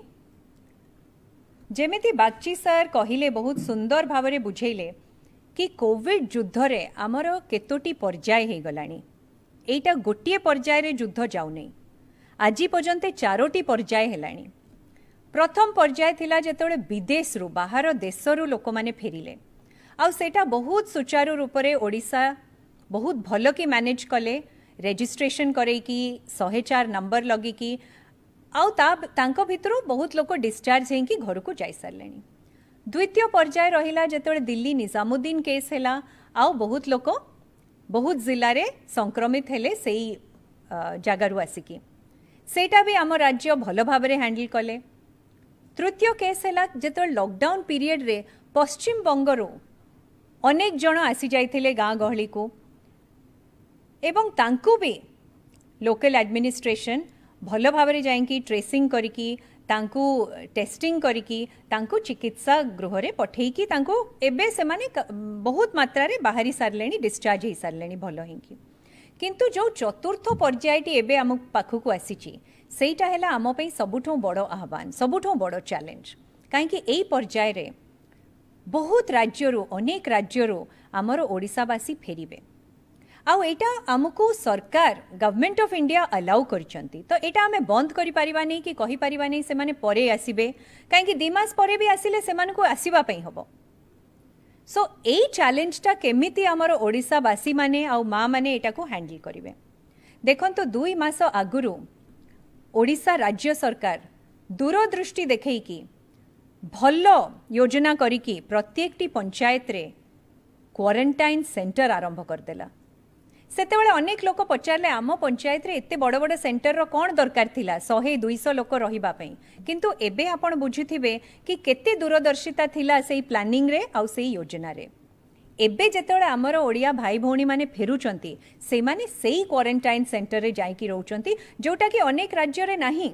ଯେମିତି ବାଗ୍ଚି ସାର୍ କହିଲେ ବହୁତ ସୁନ୍ଦର ଭାବରେ ବୁଝେଇଲେ କି କୋଭିଡ଼ ଯୁଦ୍ଧରେ ଆମର କେତୋଟି ପର୍ଯ୍ୟାୟ ହେଇଗଲାଣି ଏଇଟା ଗୋଟିଏ ପର୍ଯ୍ୟାୟରେ ଯୁଦ୍ଧ ଯାଉନି ଆଜି ପର୍ଯ୍ୟନ୍ତ ଚାରୋଟି ପର୍ଯ୍ୟାୟ ହେଲାଣି ପ୍ରଥମ ପର୍ଯ୍ୟାୟ ଥିଲା ଯେତେବେଳେ ବିଦେଶରୁ ବାହାର ଦେଶରୁ ଲୋକମାନେ ଫେରିଲେ ଆଉ ସେଇଟା ବହୁତ ସୁଚାରୁ ରୂପରେ ଓଡ଼ିଶା ବହୁତ ଭଲ କି ମ୍ୟାନେଜ୍ କଲେ ରେଜିଷ୍ଟ୍ରେସନ୍ କରେଇକି ଶହେ ଚାର ନମ୍ବର ଲଗିକି ଆଉ ତା ତାଙ୍କ ଭିତରୁ ବହୁତ ଲୋକ ଡିସଚାର୍ଜ ହେଇକି ଘରକୁ ଯାଇସାରିଲେଣି ଦ୍ୱିତୀୟ ପର୍ଯ୍ୟାୟ ରହିଲା ଯେତେବେଳେ ଦିଲ୍ଲୀ ନିଜାମୁଦ୍ଦିନ କେସ୍ ହେଲା ଆଉ ବହୁତ ଲୋକ ବହୁତ ଜିଲ୍ଲାରେ ସଂକ୍ରମିତ ହେଲେ ସେଇ ଜାଗାରୁ ଆସିକି ସେଇଟା ବି ଆମ ରାଜ୍ୟ ଭଲ ଭାବରେ ହ୍ୟାଣ୍ଡେଲ୍ କଲେ ତୃତୀୟ କେସ୍ ହେଲା ଯେତେବେଳେ ଲକଡାଉନ୍ ପିରିୟଡ଼ରେ ପଶ୍ଚିମବଙ୍ଗରୁ ଅନେକ ଜଣ ଆସିଯାଇଥିଲେ ଗାଁ ଗହଳିକୁ ଏବଂ ତାଙ୍କୁ ବି ଲୋକାଲ୍ ଆଡମିନିଷ୍ଟ୍ରେସନ୍ ଭଲ ଭାବରେ ଯାଇକି ଟ୍ରେସିଂ କରିକି टेस्टिंग करके चिकित्सा गृह से पठेकि बहुत मात्र बाहरी सारे डिस्चार्ज हो सारे भल ही किंतु जो चतुर्थ पर्यायटी एम पाखक आसी है आमपाई सबुठ बड़ आहवान सबुठ बड़ चैलेंज कहीं पर्यायर बहुत राज्य अनेक राज्यर आमर ओडावासी फेरबे आईटा आमको सरकार गवर्नमेंट ऑफ इंडिया अलाउ करछंती तो एटा हमें बंद करि परिबा नै कि कहि परिबा नै से भी आसीले से मान को आसीबा सो एई चैलेंजटा केमिति हमर ओडिसा बासी माने आउ को हैंडल करिवे ଦେଖନ୍ତୁ तो ମାସ ଆଗରୁ ଓଡ଼ିଶା ରାଜ୍ୟ ସରକାର ଦୂରଦୃଷ୍ଟି ଦେଖେଇକି ଭଲ ଯୋଜନା କରିକି ପ୍ରତ୍ୟେକଟି ପଞ୍ଚାୟତରେ କ୍ୱାରେଣ୍ଟାଇନ୍ ସେଣ୍ଟର ଆରମ୍ଭ କରିଦେଲା ସେତେବେଳେ ଅନେକ ଲୋକ ପଚାରିଲେ ଆମ ପଞ୍ଚାୟତରେ ଏତେ ବଡ଼ ବଡ଼ ସେଣ୍ଟରର କ'ଣ ଦରକାର ଥିଲା ଶହେ ଦୁଇଶହ ଲୋକ ରହିବା ପାଇଁ କିନ୍ତୁ ଏବେ ଆପଣ ବୁଝୁଥିବେ କି କେତେ ଦୂରଦର୍ଶିତା ଥିଲା ସେଇ ପ୍ଲାନିଂରେ ଆଉ ସେଇ ଯୋଜନାରେ ଏବେ ଯେତେବେଳେ ଆମର ଓଡ଼ିଆ ଭାଇ ଭଉଣୀମାନେ ଫେରୁଛନ୍ତି ସେମାନେ ସେଇ କ୍ୱାରେଣ୍ଟାଇନ୍ ସେଣ୍ଟରରେ ଯାଇକି ରହୁଛନ୍ତି ଯେଉଁଟାକି ଅନେକ ରାଜ୍ୟରେ ନାହିଁ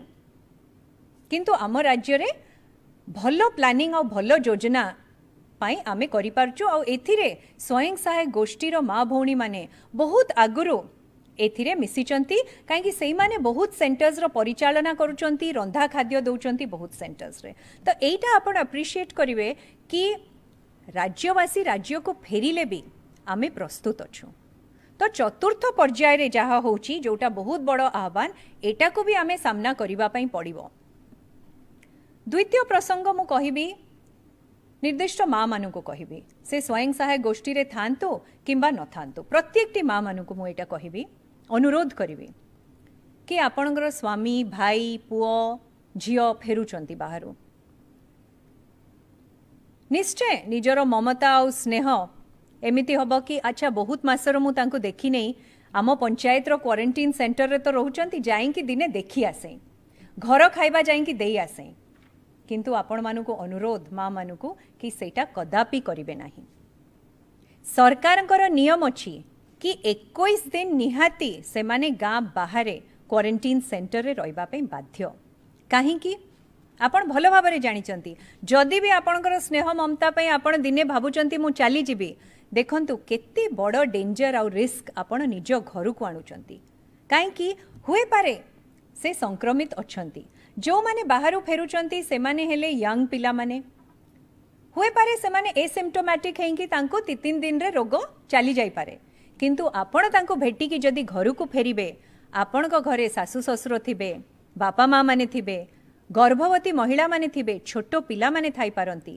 କିନ୍ତୁ ଆମ ରାଜ୍ୟରେ ଭଲ ପ୍ଲାନିଂ ଆଉ ଭଲ ଯୋଜନା ପାଇଁ ଆମେ କରିପାରୁଛୁ ଆଉ ଏଥିରେ ସ୍ୱୟଂ ସହାୟକ ଗୋଷ୍ଠୀର ମା ଭଉଣୀମାନେ ବହୁତ ଆଗରୁ ଏଥିରେ ମିଶିଛନ୍ତି କାହିଁକି ସେଇମାନେ ବହୁତ ସେଣ୍ଟର୍ସର ପରିଚାଳନା କରୁଛନ୍ତି ରନ୍ଧା ଖାଦ୍ୟ ଦେଉଛନ୍ତି ବହୁତ ସେଣ୍ଟର୍ସରେ ତ ଏଇଟା ଆପଣ ଆପ୍ରିସିଏଟ୍ କରିବେ କି ରାଜ୍ୟବାସୀ ରାଜ୍ୟକୁ ଫେରିଲେ ବି ଆମେ ପ୍ରସ୍ତୁତ ଅଛୁ ତ ଚତୁର୍ଥ ପର୍ଯ୍ୟାୟରେ ଯାହା ହେଉଛି ଯେଉଁଟା ବହୁତ ବଡ଼ ଆହ୍ୱାନ ଏଟାକୁ ବି ଆମେ ସାମ୍ନା କରିବା ପାଇଁ ପଡ଼ିବ ଦ୍ୱିତୀୟ ପ୍ରସଙ୍ଗ ମୁଁ କହିବି ନିର୍ଦ୍ଦିଷ୍ଟ ମା'ମାନଙ୍କୁ କହିବି ସେ ସ୍ୱୟଂ ସହାୟକ ଗୋଷ୍ଠୀରେ ଥାଆନ୍ତୁ କିମ୍ବା ନଥାଆନ୍ତୁ ପ୍ରତ୍ୟେକଟି ମା'ମାନଙ୍କୁ ମୁଁ ଏଇଟା କହିବି ଅନୁରୋଧ କରିବି କି ଆପଣଙ୍କର ସ୍ୱାମୀ ଭାଇ ପୁଅ ଝିଅ ଫେରୁଛନ୍ତି ବାହାରୁ ନିଶ୍ଚୟ ନିଜର ମମତା ଆଉ ସ୍ନେହ ଏମିତି ହେବ କି ଆଚ୍ଛା ବହୁତ ମାସର ମୁଁ ତାଙ୍କୁ ଦେଖିନେଇ ଆମ ପଞ୍ଚାୟତର କ୍ୱାରେଣ୍ଟିନ୍ ସେଣ୍ଟରରେ ତ ରହୁଛନ୍ତି ଯାଇକି ଦିନେ ଦେଖି ଆସେ ଘର ଖାଇବା ଯାଇକି ଦେଇ ଆସେ କିନ୍ତୁ ଆପଣମାନଙ୍କୁ ଅନୁରୋଧ ମା'ମାନଙ୍କୁ କି ସେଇଟା କଦାପି କରିବେ ନାହିଁ ସରକାରଙ୍କର ନିୟମ ଅଛି କି ଏକୋଇଶ ଦିନ ନିହାତି ସେମାନେ ଗାଁ ବାହାରେ କ୍ୱାରେଣ୍ଟିନ୍ ସେଣ୍ଟରରେ ରହିବା ପାଇଁ ବାଧ୍ୟ କାହିଁକି ଆପଣ ଭଲ ଭାବରେ ଜାଣିଛନ୍ତି ଯଦି ବି ଆପଣଙ୍କର ସ୍ନେହ ମମତା ପାଇଁ ଆପଣ ଦିନେ ଭାବୁଛନ୍ତି ମୁଁ ଚାଲିଯିବି ଦେଖନ୍ତୁ କେତେ ବଡ଼ ଡେଞ୍ଜର ଆଉ ରିସ୍କ ଆପଣ ନିଜ ଘରକୁ ଆଣୁଛନ୍ତି କାହିଁକି ହୋଇପାରେ से संक्रमित ଅଛନ୍ତି ଯେଉଁମାନେ ବାହାରୁ ଫେରୁଛନ୍ତି ସେମାନେ ହେଲେ ୟଙ୍ଗ ପିଲାମାନେ ହୋଇପାରେ ସେମାନେ ଏସିମ୍ଟୋମାଟିକ୍ ହେଇକି ତାଙ୍କୁ ଦୁଇ ତିନି ଦିନରେ ରୋଗ ଚାଲିଯାଇପାରେ କିନ୍ତୁ ଆପଣ ତାଙ୍କୁ ଭେଟିକି ଯଦି ଘରକୁ ଫେରିବେ ଆପଣଙ୍କ ଘରେ ଶାଶୁ ଶ୍ୱଶୁର ଥିବେ ବାପା ମାଆମାନେ ଥିବେ ଗର୍ଭବତୀ ମହିଳାମାନେ ଥିବେ ଛୋଟ ପିଲାମାନେ ଥାଇପାରନ୍ତି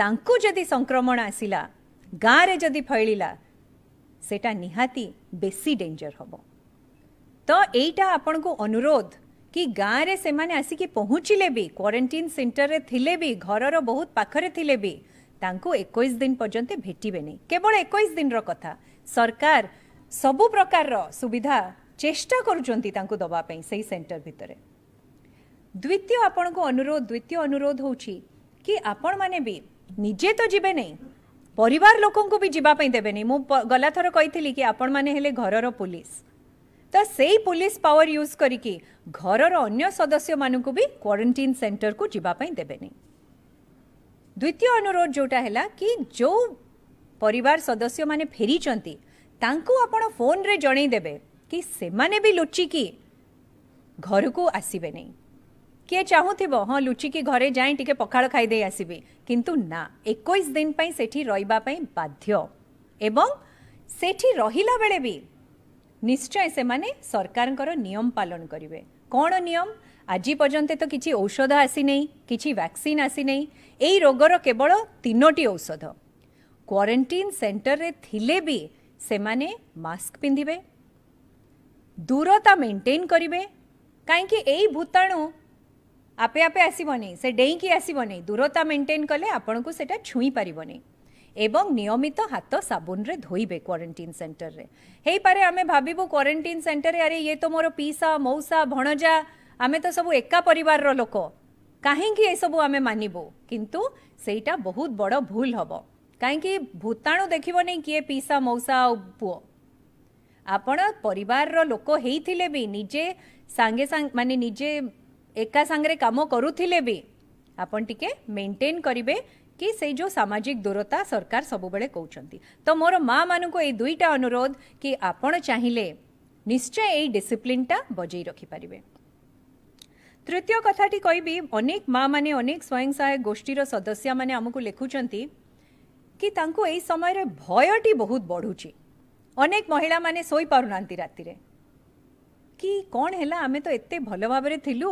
ତାଙ୍କୁ ଯଦି ସଂକ୍ରମଣ ଆସିଲା ଗାଁରେ ଯଦି ଫୈଳିଲା ସେଇଟା ନିହାତି ବେଶୀ ଡେଞ୍ଜର ହେବ ତ ଏଇଟା ଆପଣଙ୍କୁ ଅନୁରୋଧ କି ଗାଁରେ ସେମାନେ ଆସିକି ପହଞ୍ଚିଲେ ବି କ୍ୱାରେଣ୍ଟିନ୍ ସେଣ୍ଟରରେ ଥିଲେ ବି ଘରର ବହୁତ ପାଖରେ ଥିଲେ ବି ତାଙ୍କୁ ଏକୋଇଶ ଦିନ ପର୍ଯ୍ୟନ୍ତ ଭେଟିବେନି କେବଳ ଏକୋଇଶ ଦିନର କଥା ସରକାର ସବୁ ପ୍ରକାରର ସୁବିଧା ଚେଷ୍ଟା କରୁଛନ୍ତି ତାଙ୍କୁ ଦେବା ପାଇଁ ସେହି ସେଣ୍ଟର ଭିତରେ ଦ୍ୱିତୀୟ ଆପଣଙ୍କୁ ଅନୁରୋଧ ଦ୍ୱିତୀୟ ଅନୁରୋଧ ହେଉଛି କି ଆପଣମାନେ ବି ନିଜେ ତ ଯିବେ ନାହିଁ ପରିବାର ଲୋକଙ୍କୁ ବି ଯିବା ପାଇଁ ଦେବେନି ମୁଁ ଗଲାଥର କହିଥିଲି କି ଆପଣମାନେ ହେଲେ ଘରର ପୋଲିସ ତ ସେଇ ପୋଲିସ ପାୱାର ୟୁଜ୍ କରିକି ଘରର ଅନ୍ୟ ସଦସ୍ୟମାନଙ୍କୁ ବି କ୍ୱାରେଣ୍ଟିନ୍ ସେଣ୍ଟରକୁ ଯିବା ପାଇଁ ଦେବେନି ଦ୍ୱିତୀୟ ଅନୁରୋଧ ଯେଉଁଟା ହେଲା କି ଯେଉଁ ପରିବାର ସଦସ୍ୟମାନେ ଫେରିଛନ୍ତି ତାଙ୍କୁ ଆପଣ ଫୋନ୍ରେ ଜଣେଇ ଦେବେ କି ସେମାନେ ବି ଲୁଚିକି ଘରକୁ ଆସିବେନି କିଏ ଚାହୁଁଥିବ ହଁ ଲୁଚିକି ଘରେ ଯାଇ ଟିକେ ପଖାଳ ଖାଇଦେଇ ଆସିବି କିନ୍ତୁ ନା ଏକୋଇଶ ଦିନ ପାଇଁ ସେଠି ରହିବା ପାଇଁ ବାଧ୍ୟ ଏବଂ ସେଠି ରହିଲା ବେଳେ ବି ନିଶ୍ଚୟ ସେମାନେ ସରକାରଙ୍କର ନିୟମ ପାଳନ କରିବେ କ'ଣ ନିୟମ ଆଜି ପର୍ଯ୍ୟନ୍ତ ତ କିଛି ଔଷଧ ଆସିନାହିଁ କିଛି ଭ୍ୟାକ୍ସିନ୍ ଆସିନାହିଁ ଏଇ ରୋଗର କେବଳ ତିନୋଟି ଔଷଧ କ୍ୱାରେଣ୍ଟିନ୍ ସେଣ୍ଟରରେ ଥିଲେ ବି ସେମାନେ ମାସ୍କ ପିନ୍ଧିବେ ଦୂରତା ମେଣ୍ଟେନ୍ କରିବେ କାହିଁକି ଏଇ ଭୂତାଣୁ ଆପେ ଆପେ ଆସିବନି ସେ ଡେଇଁକି ଆସିବନି ଦୂରତା ମେଣ୍ଟେନ୍ କଲେ ଆପଣଙ୍କୁ ସେଇଟା ଛୁଇଁ ପାରିବନି এবং নিয়মিত হাত সাবুনরে ধোইবে কোয়ারেন্টিন সেন্টরে ହେଇପାରେ ଆମେ ଭାବିବୁ କ୍ୱାରେଣ୍ଟିନ୍ ସେଣ୍ଟରରେ ଆରେ ଇଏ ତ ମୋର ପିସା ମଉସା ଭଣଜା ଆମେ ତ ସବୁ ଏକା ପରିବାରର ଲୋକ କାହିଁକି ଏସବୁ ଆମେ ମାନିବୁ କିନ୍ତୁ ସେଇଟା ବହୁତ ବଡ଼ ଭୁଲ ହେବ କାହିଁକି ଭୂତାଣୁ ଦେଖିବନି କିଏ ପିସା ମଉସା ଆଉ ପୁଅ ଆପଣ ପରିବାରର ଲୋକ ହେଇଥିଲେ ବି ନିଜେ ସାଙ୍ଗେ ସାଙ୍ଗେ ମାନେ ନିଜେ ଏକା ସାଙ୍ଗରେ କାମ କରୁଥିଲେ ବି ଆପଣ ଟିକେ ମେଣ୍ଟେନ୍ କରିବେ କି ସେଇ ଯେଉଁ ସାମାଜିକ ଦୂରତା ସରକାର ସବୁବେଳେ କହୁଛନ୍ତି ତ ମୋର ମାଆମାନଙ୍କୁ ଏଇ ଦୁଇଟା ଅନୁରୋଧ କି ଆପଣ ଚାହିଁଲେ ନିଶ୍ଚୟ ଏଇ ଡିସିପ୍ଲିନ୍ଟା ବଜେଇ ରଖିପାରିବେ ତୃତୀୟ କଥାଟି କହିବି ଅନେକ ମାଆମାନେ ଅନେକ ସ୍ୱୟଂ ସହାୟକ ଗୋଷ୍ଠୀର ସଦସ୍ୟମାନେ ଆମକୁ ଲେଖୁଛନ୍ତି କି ତାଙ୍କୁ ଏଇ ସମୟରେ ଭୟଟି ବହୁତ ବଢ଼ୁଛି ଅନେକ ମହିଳାମାନେ ଶୋଇପାରୁନାହାନ୍ତି ରାତିରେ କି କ'ଣ ହେଲା ଆମେ ତ ଏତେ ଭଲ ଭାବରେ ଥିଲୁ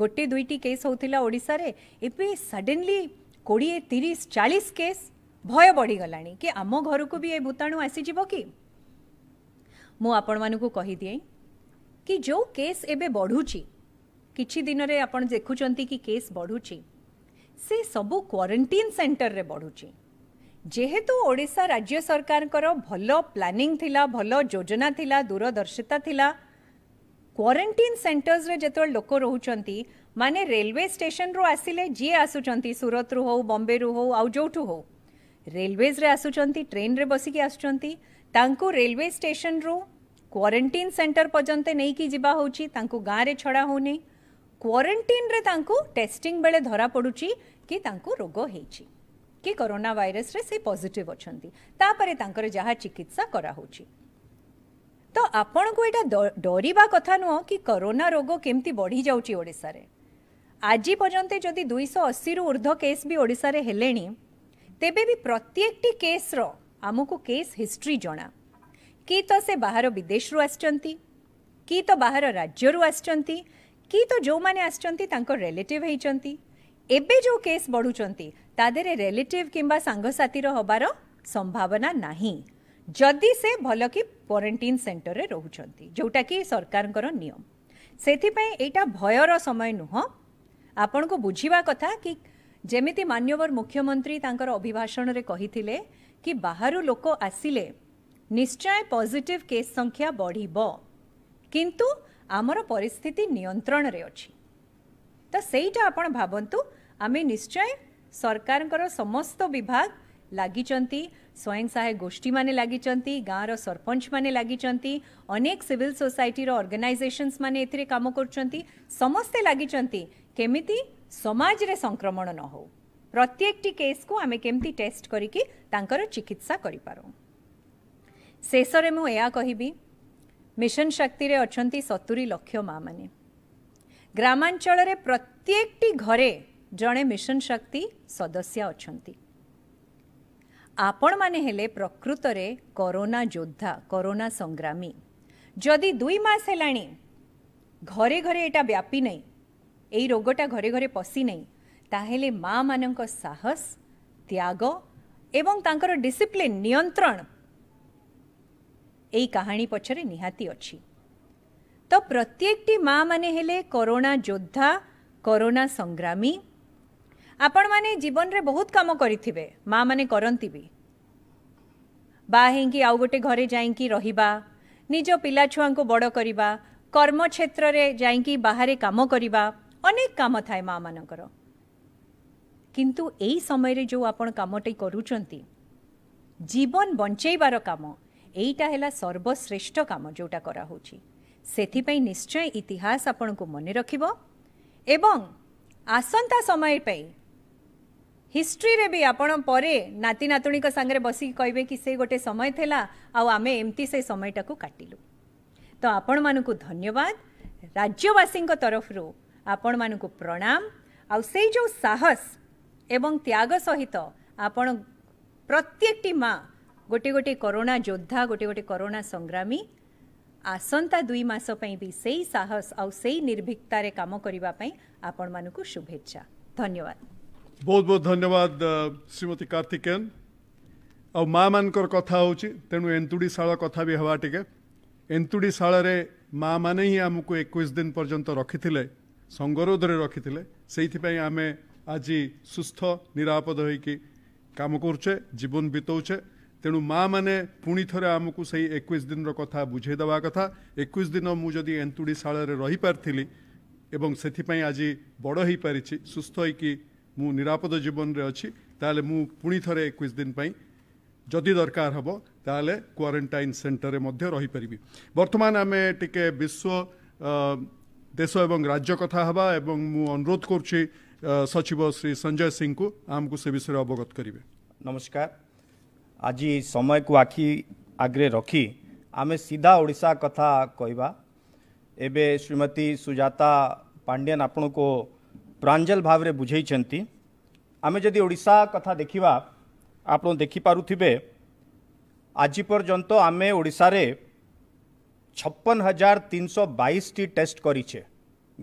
ଗୋଟେ ଦୁଇଟି କେସ୍ ହେଉଥିଲା ଓଡ଼ିଶାରେ ଏବେ ସଡେନଲି कोड़े तीस चालीस केस भय बढ़ीगला कि आम घर को भी ये भूताणु आसीज कि मुदे कि जो केस एबे बढ़ुची किसी दिन में आप देखुं कि केस बढ़ुची से सब क्वरेटीन सेन्टर में बढ़ुची जेहेतु ओडा राज्य सरकार भल प्लानिंग भल योजना दूरदर्शिता क्वारंटाइन सेंटर्स रे लोक रहुचंती माने रेलवे स्टेशन रु आसिले जिए आसुच्च सूरत रु हो बम्बे रु हो आउ जो हो रेलवेज रे आसुचंती ट्रेन रे बसिकी आसुचंती तांकु रेलवे स्टेशन रु क्वारंटाइन सेन्टर पर्यटन नहीं जिबा गाँव में छड़ा हो क्वारंटाइन रे टेस्टिंग बेले धरा पड़ू कि रोग हो कि कोरोना वायरस रे से पॉजिटिव अछंती तापरे चिकित्सा करा होची ତ ଆପଣଙ୍କୁ ଏଇଟା ଡରିବା କଥା ନୁହଁ କି କରୋନା ରୋଗ କେମିତି ବଢ଼ିଯାଉଛି ଓଡ଼ିଶାରେ ଆଜି ପର୍ଯ୍ୟନ୍ତ ଯଦି ଦୁଇଶହ ଅଶୀରୁ ଉର୍ଦ୍ଧ୍ୱ କେସ୍ ବି ଓଡ଼ିଶାରେ ହେଲେଣି ତେବେ ବି ପ୍ରତ୍ୟେକଟି କେସ୍ର ଆମକୁ କେସ୍ ହିଷ୍ଟ୍ରି ଜଣା କି ତ ସେ ବାହାର ବିଦେଶରୁ ଆସିଛନ୍ତି କି ତ ବାହାର ରାଜ୍ୟରୁ ଆସିଛନ୍ତି କି ତ ଯେଉଁମାନେ ଆସିଛନ୍ତି ତାଙ୍କ ରିଲେଟିଭ୍ ହୋଇଛନ୍ତି ଏବେ ଯେଉଁ କେସ୍ ବଢ଼ୁଛନ୍ତି ତା ଦେହରେ ରିଲେଟିଭ୍ କିମ୍ବା ସାଙ୍ଗସାଥିର ହେବାର ସମ୍ଭାବନା ନାହିଁ ଯଦି ସେ ଭଲକି କ୍ୱାରେଣ୍ଟିନ୍ ସେଣ୍ଟରରେ ରହୁଛନ୍ତି ଯେଉଁଟାକି ସରକାରଙ୍କର ନିୟମ ସେଥିପାଇଁ ଏଇଟା ଭୟର ସମୟ ନୁହଁ ଆପଣଙ୍କୁ ବୁଝିବା କଥା କି ଯେମିତି ମାନ୍ୟବର ମୁଖ୍ୟମନ୍ତ୍ରୀ ତାଙ୍କର ଅଭିଭାଷଣରେ କହିଥିଲେ କି ବାହାରୁ ଲୋକ ଆସିଲେ ନିଶ୍ଚୟ ପଜିଟିଭ୍ କେସ୍ ସଂଖ୍ୟା ବଢ଼ିବ କିନ୍ତୁ ଆମର ପରିସ୍ଥିତି ନିୟନ୍ତ୍ରଣରେ ଅଛି ତ ସେଇଟା ଆପଣ ଭାବନ୍ତୁ ଆମେ ନିଶ୍ଚୟ ସରକାରଙ୍କର ସମସ୍ତ ବିଭାଗ ଲାଗିଛନ୍ତି ସ୍ୱୟଂ ସହାୟକ ଗୋଷ୍ଠୀମାନେ ଲାଗିଛନ୍ତି ଗାଁର ସରପଞ୍ଚମାନେ ଲାଗିଛନ୍ତି ଅନେକ ସିଭିଲ ସୋସାଇଟିର ଅର୍ଗାନାଇଜେସନ୍ସମାନେ ଏଥିରେ କାମ କରୁଛନ୍ତି ସମସ୍ତେ ଲାଗିଛନ୍ତି କେମିତି ସମାଜରେ ସଂକ୍ରମଣ ନ ହେଉ ପ୍ରତ୍ୟେକଟି କେସ୍କୁ ଆମେ କେମିତି ଟେଷ୍ଟ କରିକି ତାଙ୍କର ଚିକିତ୍ସା କରିପାରୁ ଶେଷରେ ମୁଁ ଏହା କହିବି ମିଶନ ଶକ୍ତିରେ ଅଛନ୍ତି ସତୁରୀ ଲକ୍ଷ ମା'ମାନେ ଗ୍ରାମାଞ୍ଚଳରେ ପ୍ରତ୍ୟେକଟି ଘରେ ଜଣେ ମିଶନ ଶକ୍ତି ସଦସ୍ୟା ଅଛନ୍ତି ଆପଣମାନେ ହେଲେ ପ୍ରକୃତରେ କରୋନା ଯୋଦ୍ଧା କରୋନା ସଂଗ୍ରାମୀ ଯଦି ଦୁଇ ମାସ ହେଲାଣି ଘରେ ଘରେ ଏଇଟା ବ୍ୟାପି ନାହିଁ ଏଇ ରୋଗଟା ଘରେ ଘରେ ପଶି ନାହିଁ ତାହେଲେ ମାମାନଙ୍କ ସାହସ ତ୍ୟାଗ ଏବଂ ତାଙ୍କର ଡିସିପ୍ଲିନ୍ ନିୟନ୍ତ୍ରଣ ଏଇ କାହାଣୀ ପଛରେ ନିହାତି ଅଛି ତ ପ୍ରତ୍ୟେକଟି ମାମାନେ ହେଲେ କରୋନା ଯୋଦ୍ଧା କରୋନା ସଂଗ୍ରାମୀ ଆପଣମାନେ ଜୀବନରେ ବହୁତ କାମ କରିଥିବେ ମା ମାନେ କରନ୍ତି ବି ବା ହେଇକି ଆଉ ଗୋଟେ ଘରେ ଯାଇକି ରହିବା ନିଜ ପିଲାଛୁଆଙ୍କୁ ବଡ଼ କରିବା କର୍ମକ୍ଷେତ୍ରରେ ଯାଇକି ବାହାରେ କାମ କରିବା ଅନେକ କାମ ଥାଏ ମା ମାନଙ୍କର କିନ୍ତୁ ଏଇ ସମୟରେ ଯେଉଁ ଆପଣ କାମଟେ କରୁଛନ୍ତି ଜୀବନ ବଞ୍ଚାଇବାର କାମ ଏଇଟା ହେଲା ସର୍ବଶ୍ରେଷ୍ଠ କାମ ଯେଉଁଟା କରାହେଉଛି ସେଥିପାଇଁ ନିଶ୍ଚୟ ଇତିହାସ ଆପଣଙ୍କୁ ମନେ ରଖିବ ଏବଂ ଆସନ୍ତା ସମୟ ପାଇଁ ହିଷ୍ଟ୍ରିରେ ବି ଆପଣ ପରେ ନାତି ନାତୁଣୀଙ୍କ ସାଙ୍ଗରେ ବସିକି କହିବେ କି ସେ ଗୋଟେ ସମୟ ଥିଲା ଆଉ ଆମେ ଏମିତି ସେ ସମୟଟାକୁ କାଟିଲୁ ତ ଆପଣମାନଙ୍କୁ ଧନ୍ୟବାଦ ରାଜ୍ୟବାସୀଙ୍କ ତରଫରୁ ଆପଣମାନଙ୍କୁ ପ୍ରଣାମ ଆଉ ସେଇ ଯେଉଁ ସାହସ ଏବଂ ତ୍ୟାଗ ସହିତ ଆପଣ ପ୍ରତ୍ୟେକଟି ମା ଗୋଟିଏ ଗୋଟିଏ କରୋନା ଯୋଦ୍ଧା ଗୋଟିଏ ଗୋଟିଏ କରୋନା ସଂଗ୍ରାମୀ ଆସନ୍ତା ଦୁଇ ମାସ ପାଇଁ ବି ସେଇ ସାହସ ଆଉ ସେଇ ନିର୍ଭିକତାରେ କାମ କରିବା ପାଇଁ ଆପଣମାନଙ୍କୁ ଶୁଭେଚ୍ଛା ଧନ୍ୟବାଦ ବହୁତ ବହୁତ ଧନ୍ୟବାଦ ଶ୍ରୀମତୀ କାର୍ତ୍ତିକେୟନ ଆଉ ମାଆମାନଙ୍କର କଥା ହେଉଛି ତେଣୁ ଏନ୍ତୁଡ଼ିଶାଳ କଥା ବି ହେବା ଟିକେ ଏନ୍ତୁଡ଼ିଶାଳରେ ମାଆମାନେ ହିଁ ଆମକୁ ଏକୋଇଶ ଦିନ ପର୍ଯ୍ୟନ୍ତ ରଖିଥିଲେ ସଙ୍ଗରୋଧରେ ରଖିଥିଲେ ସେଇଥିପାଇଁ ଆମେ ଆଜି ସୁସ୍ଥ ନିରାପଦ ହୋଇକି କାମ କରୁଛେ ଜୀବନ ବିତାଉଛେ ତେଣୁ ମାଆମାନେ ପୁଣି ଥରେ ଆମକୁ ସେଇ ଏକୋଇଶ ଦିନର କଥା ବୁଝେଇ ଦେବା କଥା ଏକୋଇଶ ଦିନ ମୁଁ ଯଦି ଏନ୍ତୁଡ଼ିଶାଳରେ ରହିପାରିଥିଲି ଏବଂ ସେଥିପାଇଁ ଆଜି ବଡ଼ ହୋଇପାରିଛି ସୁସ୍ଥ ହୋଇକି ମୁଁ ନିରାପଦ ଜୀବନରେ ଅଛି ତାହେଲେ ମୁଁ ପୁଣି ଥରେ ଏକୋଇଶ ଦିନ ପାଇଁ ଯଦି ଦରକାର ହେବ ତାହେଲେ କ୍ୱାରେଣ୍ଟାଇନ୍ ସେଣ୍ଟରରେ ମଧ୍ୟ ରହିପାରିବି ବର୍ତ୍ତମାନ ଆମେ ଟିକେ ବିଶ୍ୱ ଦେଶ ଏବଂ ରାଜ୍ୟ କଥା ହେବା ଏବଂ ମୁଁ ଅନୁରୋଧ କରୁଛି ସଚିବ ଶ୍ରୀ ସଞ୍ଜୟ ସିଂଙ୍କୁ ଆମକୁ ସେ ବିଷୟରେ ଅବଗତ କରିବେ ନମସ୍କାର ଆଜି ସମୟକୁ ଆଖି ଆଗରେ ରଖି ଆମେ ସିଧା ଓଡ଼ିଶା କଥା କହିବା ଏବେ ଶ୍ରୀମତୀ ସୁଜାତା ପାଣ୍ଡିଆନ୍ ଆପଣଙ୍କୁ ପ୍ରାଞ୍ଜଲ ଭାବରେ ବୁଝେଇଛନ୍ତି ଆମେ ଯଦି ଓଡ଼ିଶା କଥା ଦେଖିବା ଆପଣ ଦେଖିପାରୁଥିବେ ଆଜି ପର୍ଯ୍ୟନ୍ତ ଆମେ ଓଡ଼ିଶାରେ ଛପନ ହଜାର ତିନିଶହ ବାଇଶଟି ଟେଷ୍ଟ କରିଛେ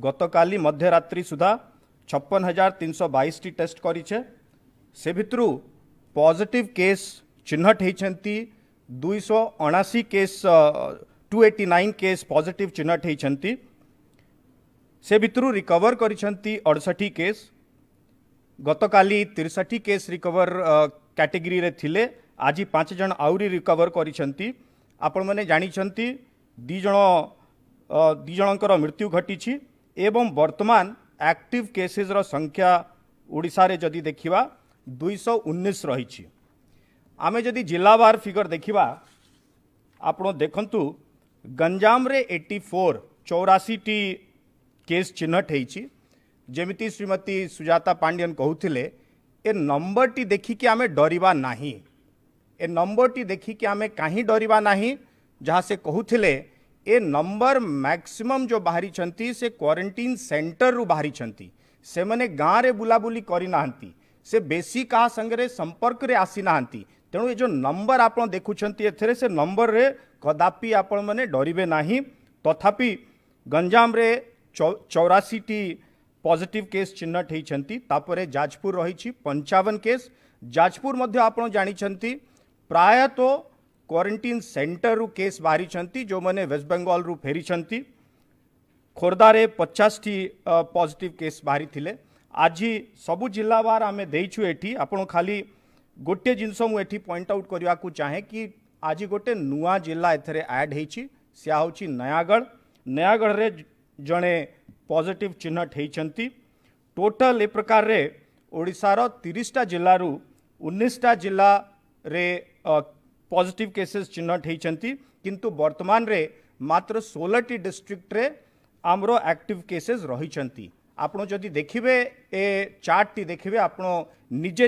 ଗତକାଲି ମଧ୍ୟରାତ୍ରି ସୁଦ୍ଧା ଛପନ ହଜାର ତିନିଶହ ବାଇଶଟି ଟେଷ୍ଟ କରିଛେ ସେ ଭିତରୁ ପଜିଟିଭ୍ କେସ୍ ଚିହ୍ନଟ ହୋଇଛନ୍ତି ଦୁଇଶହ ଅଣାଅଶୀ case two eighty nine case positive ଚିହ୍ନଟ ହୋଇଛନ୍ତି ସେ ଭିତରୁ ରିକଭର କରିଛନ୍ତି ଅଡ଼ଷଠି କେସ୍ ଗତକାଲି ତିରିଶଠି କେସ୍ ରିକଭର କ୍ୟାଟେଗୋରୀରେ ଥିଲେ ଆଜି ପାଞ୍ଚ ଜଣ ଆହୁରି ରିକଭର କରିଛନ୍ତି ଆପଣମାନେ ଜାଣିଛନ୍ତି ଦୁଇ ଜଣ ଦୁଇ ଜଣଙ୍କର ମୃତ୍ୟୁ ଘଟିଛି ଏବଂ ବର୍ତ୍ତମାନ ଆକ୍ଟିଭ କେସେସ୍ର ସଂଖ୍ୟା ଓଡ଼ିଶାରେ ଯଦି ଦେଖିବା ଦୁଇଶହ ଉଣେଇଶ ରହିଛି ଆମେ ଯଦି ଜିଲ୍ଲାବାର ଫିଗର ଦେଖିବା ଆପଣ ଦେଖନ୍ତୁ ଗଞ୍ଜାମରେ ଏଇଟି ଫୋର୍ ଚଉରାଶୀଟି केस चिन्हट होईल श्रीमती सुजाता पांडियन कहते ए टी देखिक आम डर ना ए टी देखिक आम कहीं डर ना जहाँ से कहते ए नंबर मैक्सिमम जो बाहरी से क्वारंटीन सेंटर रु बाहरी मैंने गाँव बुलाबूली करना से बेसी का संगरे संपर्क रे आसी ना तेणु ये जो नंबर आप देखुं एथेर से नंबर रे कदापि आपण मैंने ना तथापि गंजाम रे चौराशीटी पजिटिव केस चिह्नट होती जाजपुर रही पंचावन केस जाजपुर आप जानते प्रायतः क्वारंटाइन सेंटर रु केस बाहरी जो मैंने वेस्ट बेंगल रु फेरी खोर्धार पचास टी पजिट केस बाहरी आज सबू जिला आम देचु आप खाली गोटे जिनस मुझे पॉइंट आउट करने को चाहे कि आज गोटे नुआ जिला एड हो नयागढ़ नयागढ़ जड़े पजिट चिह्नट टोटल ए प्रकार ओडार तीसटा जिलू उन्नीसटा जिला पजिट केसेस चिह्नट होती किंतु वर्तमान रे मात्र षोलटी डिस्ट्रिक्ट आमर एक्टिव केसेस रही ଆପଣ ଯଦି ଦେଖିବେ ଏ ଚାର୍ଟଟି ଦେଖିବେ ଆପଣ ନିଜେ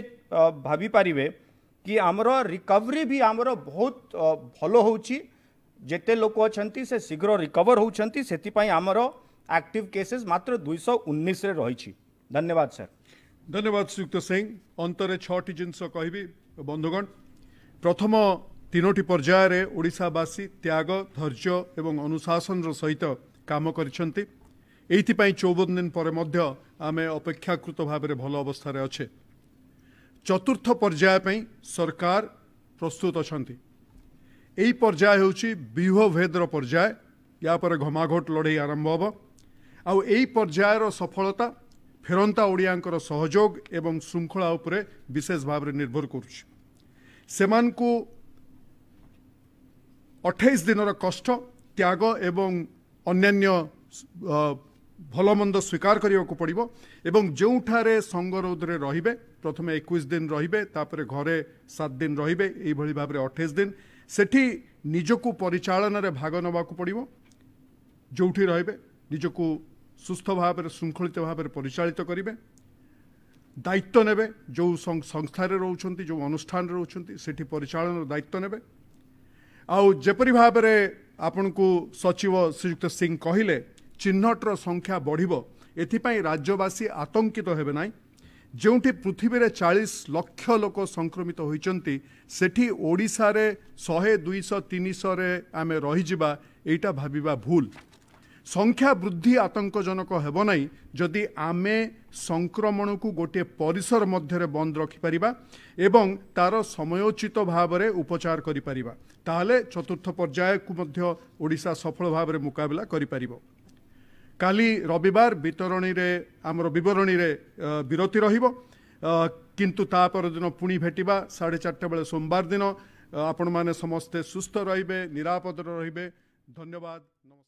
ଭାବିପାରିବେ କି ଆମର ରିକଭରି ବି ଆମର ବହୁତ ଭଲ ହେଉଛି ଯେତେ ଲୋକ ଅଛନ୍ତି ସେ ଶୀଘ୍ର ରିକଭର ହେଉଛନ୍ତି ଆକ୍ଟିଭ୍ କେସେସ୍ ମାତ୍ର ଦୁଇଶହ ଉଣେଇଶରେ ରହିଛି ଧନ୍ୟବାଦ ସାର୍ ଧନ୍ୟବାଦ ଶ୍ରୀଯୁକ୍ତ ସିଂ ଅନ୍ତରେ ଛଅଟି ଜିନିଷ କହିବି ବନ୍ଧୁଗଣ ପ୍ରଥମ ତିନୋଟି ପର୍ଯ୍ୟାୟରେ ଓଡ଼ିଶାବାସୀ ତ୍ୟାଗ ଧୈର୍ଯ୍ୟ ଏବଂ ଅନୁଶାସନର ସହିତ କାମ କରିଛନ୍ତି ଏଇଥିପାଇଁ ଚଉବନ ଦିନ ପରେ ମଧ୍ୟ ଆମେ ଅପେକ୍ଷାକୃତ ଭାବରେ ଭଲ ଅବସ୍ଥାରେ ଅଛେ ଚତୁର୍ଥ ପର୍ଯ୍ୟାୟ ପାଇଁ ସରକାର ପ୍ରସ୍ତୁତ ଅଛନ୍ତି ଏହି ପର୍ଯ୍ୟାୟ ହେଉଛି ବ୍ୟୁହଭେଦର ପର୍ଯ୍ୟାୟ ୟା ପରେ ଘମାଘୋଟ ଲଢ଼େଇ ଆରମ୍ଭ ହେବ ଆଉ ଏହି ପର୍ଯ୍ୟାୟର ସଫଳତା ଫେରନ୍ତା ଓଡ଼ିଆଙ୍କର ସହଯୋଗ ଏବଂ ଶୃଙ୍ଖଳା ଉପରେ ବିଶେଷ ଭାବରେ ନିର୍ଭର କରୁଛି ସେମାନଙ୍କୁ ଅଠେଇଶ ଦିନର କଷ୍ଟ ତ୍ୟାଗ ଏବଂ ଅନ୍ୟାନ୍ୟ ଭଲମନ୍ଦ ସ୍ୱୀକାର କରିବାକୁ ପଡ଼ିବ ଏବଂ ଯେଉଁଠାରେ ସଙ୍ଗରୋଧରେ ରହିବେ ପ୍ରଥମେ ଏକୋଇଶ ଦିନ ରହିବେ ତାପରେ ଘରେ ସାତ ଦିନ ରହିବେ ଏହିଭଳି ଭାବରେ ଅଠେଇଶ ଦିନ ସେଠି ନିଜକୁ ପରିଚାଳନାରେ ଭାଗ ନେବାକୁ ପଡ଼ିବ ଯେଉଁଠି ରହିବେ ନିଜକୁ ସୁସ୍ଥ ଭାବରେ ଶୃଙ୍ଖଳିତ ଭାବରେ ପରିଚାଳିତ କରିବେ ଦାୟିତ୍ୱ ନେବେ ଯେଉଁ ସଂସ୍ଥାରେ ରହୁଛନ୍ତି ଯେଉଁ ଅନୁଷ୍ଠାନରେ ରହୁଛନ୍ତି ସେଠି ପରିଚାଳନାର ଦାୟିତ୍ୱ ନେବେ ଆଉ ଯେପରି ଭାବରେ ଆପଣଙ୍କୁ ସଚିବ ଶ୍ରୀଯୁକ୍ତ ସିଂ କହିଲେ ଚିହ୍ନଟର ସଂଖ୍ୟା ବଢ଼ିବ ଏଥିପାଇଁ ରାଜ୍ୟବାସୀ ଆତଙ୍କିତ ହେବେ ନାହିଁ ଯେଉଁଠି ପୃଥିବୀରେ ଚାଳିଶ ଲକ୍ଷ ଲୋକ ସଂକ୍ରମିତ ହୋଇଛନ୍ତି ସେଠି ଓଡ଼ିଶାରେ ଶହେ ଦୁଇଶହ ତିନିଶହରେ ଆମେ ରହିଯିବା ଏଇଟା ଭାବିବା ଭୁଲ ସଂଖ୍ୟା ବୃଦ୍ଧି ଆତଙ୍କଜନକ ହେବ ନାହିଁ ଯଦି ଆମେ ସଂକ୍ରମଣକୁ ଗୋଟିଏ ପରିସର ମଧ୍ୟରେ ବନ୍ଦ ରଖିପାରିବା ଏବଂ ତା'ର ସମୟୋଚିତ ଭାବରେ ଉପଚାର କରିପାରିବା ତାହେଲେ ଚତୁର୍ଥ ପର୍ଯ୍ୟାୟକୁ ମଧ୍ୟ ଓଡ଼ିଶା ସଫଳ ଭାବରେ ମୁକାବିଲା କରିପାରିବ କାଲି ରବିବାର ବିତରଣୀରେ ଆମର ବିବରଣୀରେ ବିରତି ରହିବ କିନ୍ତୁ ତା ପରଦିନ ପୁଣି ଭେଟିବା ସାଢ଼େ ଚାରିଟା ବେଳେ ସୋମବାର ଦିନ ଆପଣମାନେ ସମସ୍ତେ ସୁସ୍ଥ ରହିବେ ନିରାପଦରେ ରହିବେ ଧନ୍ୟବାଦ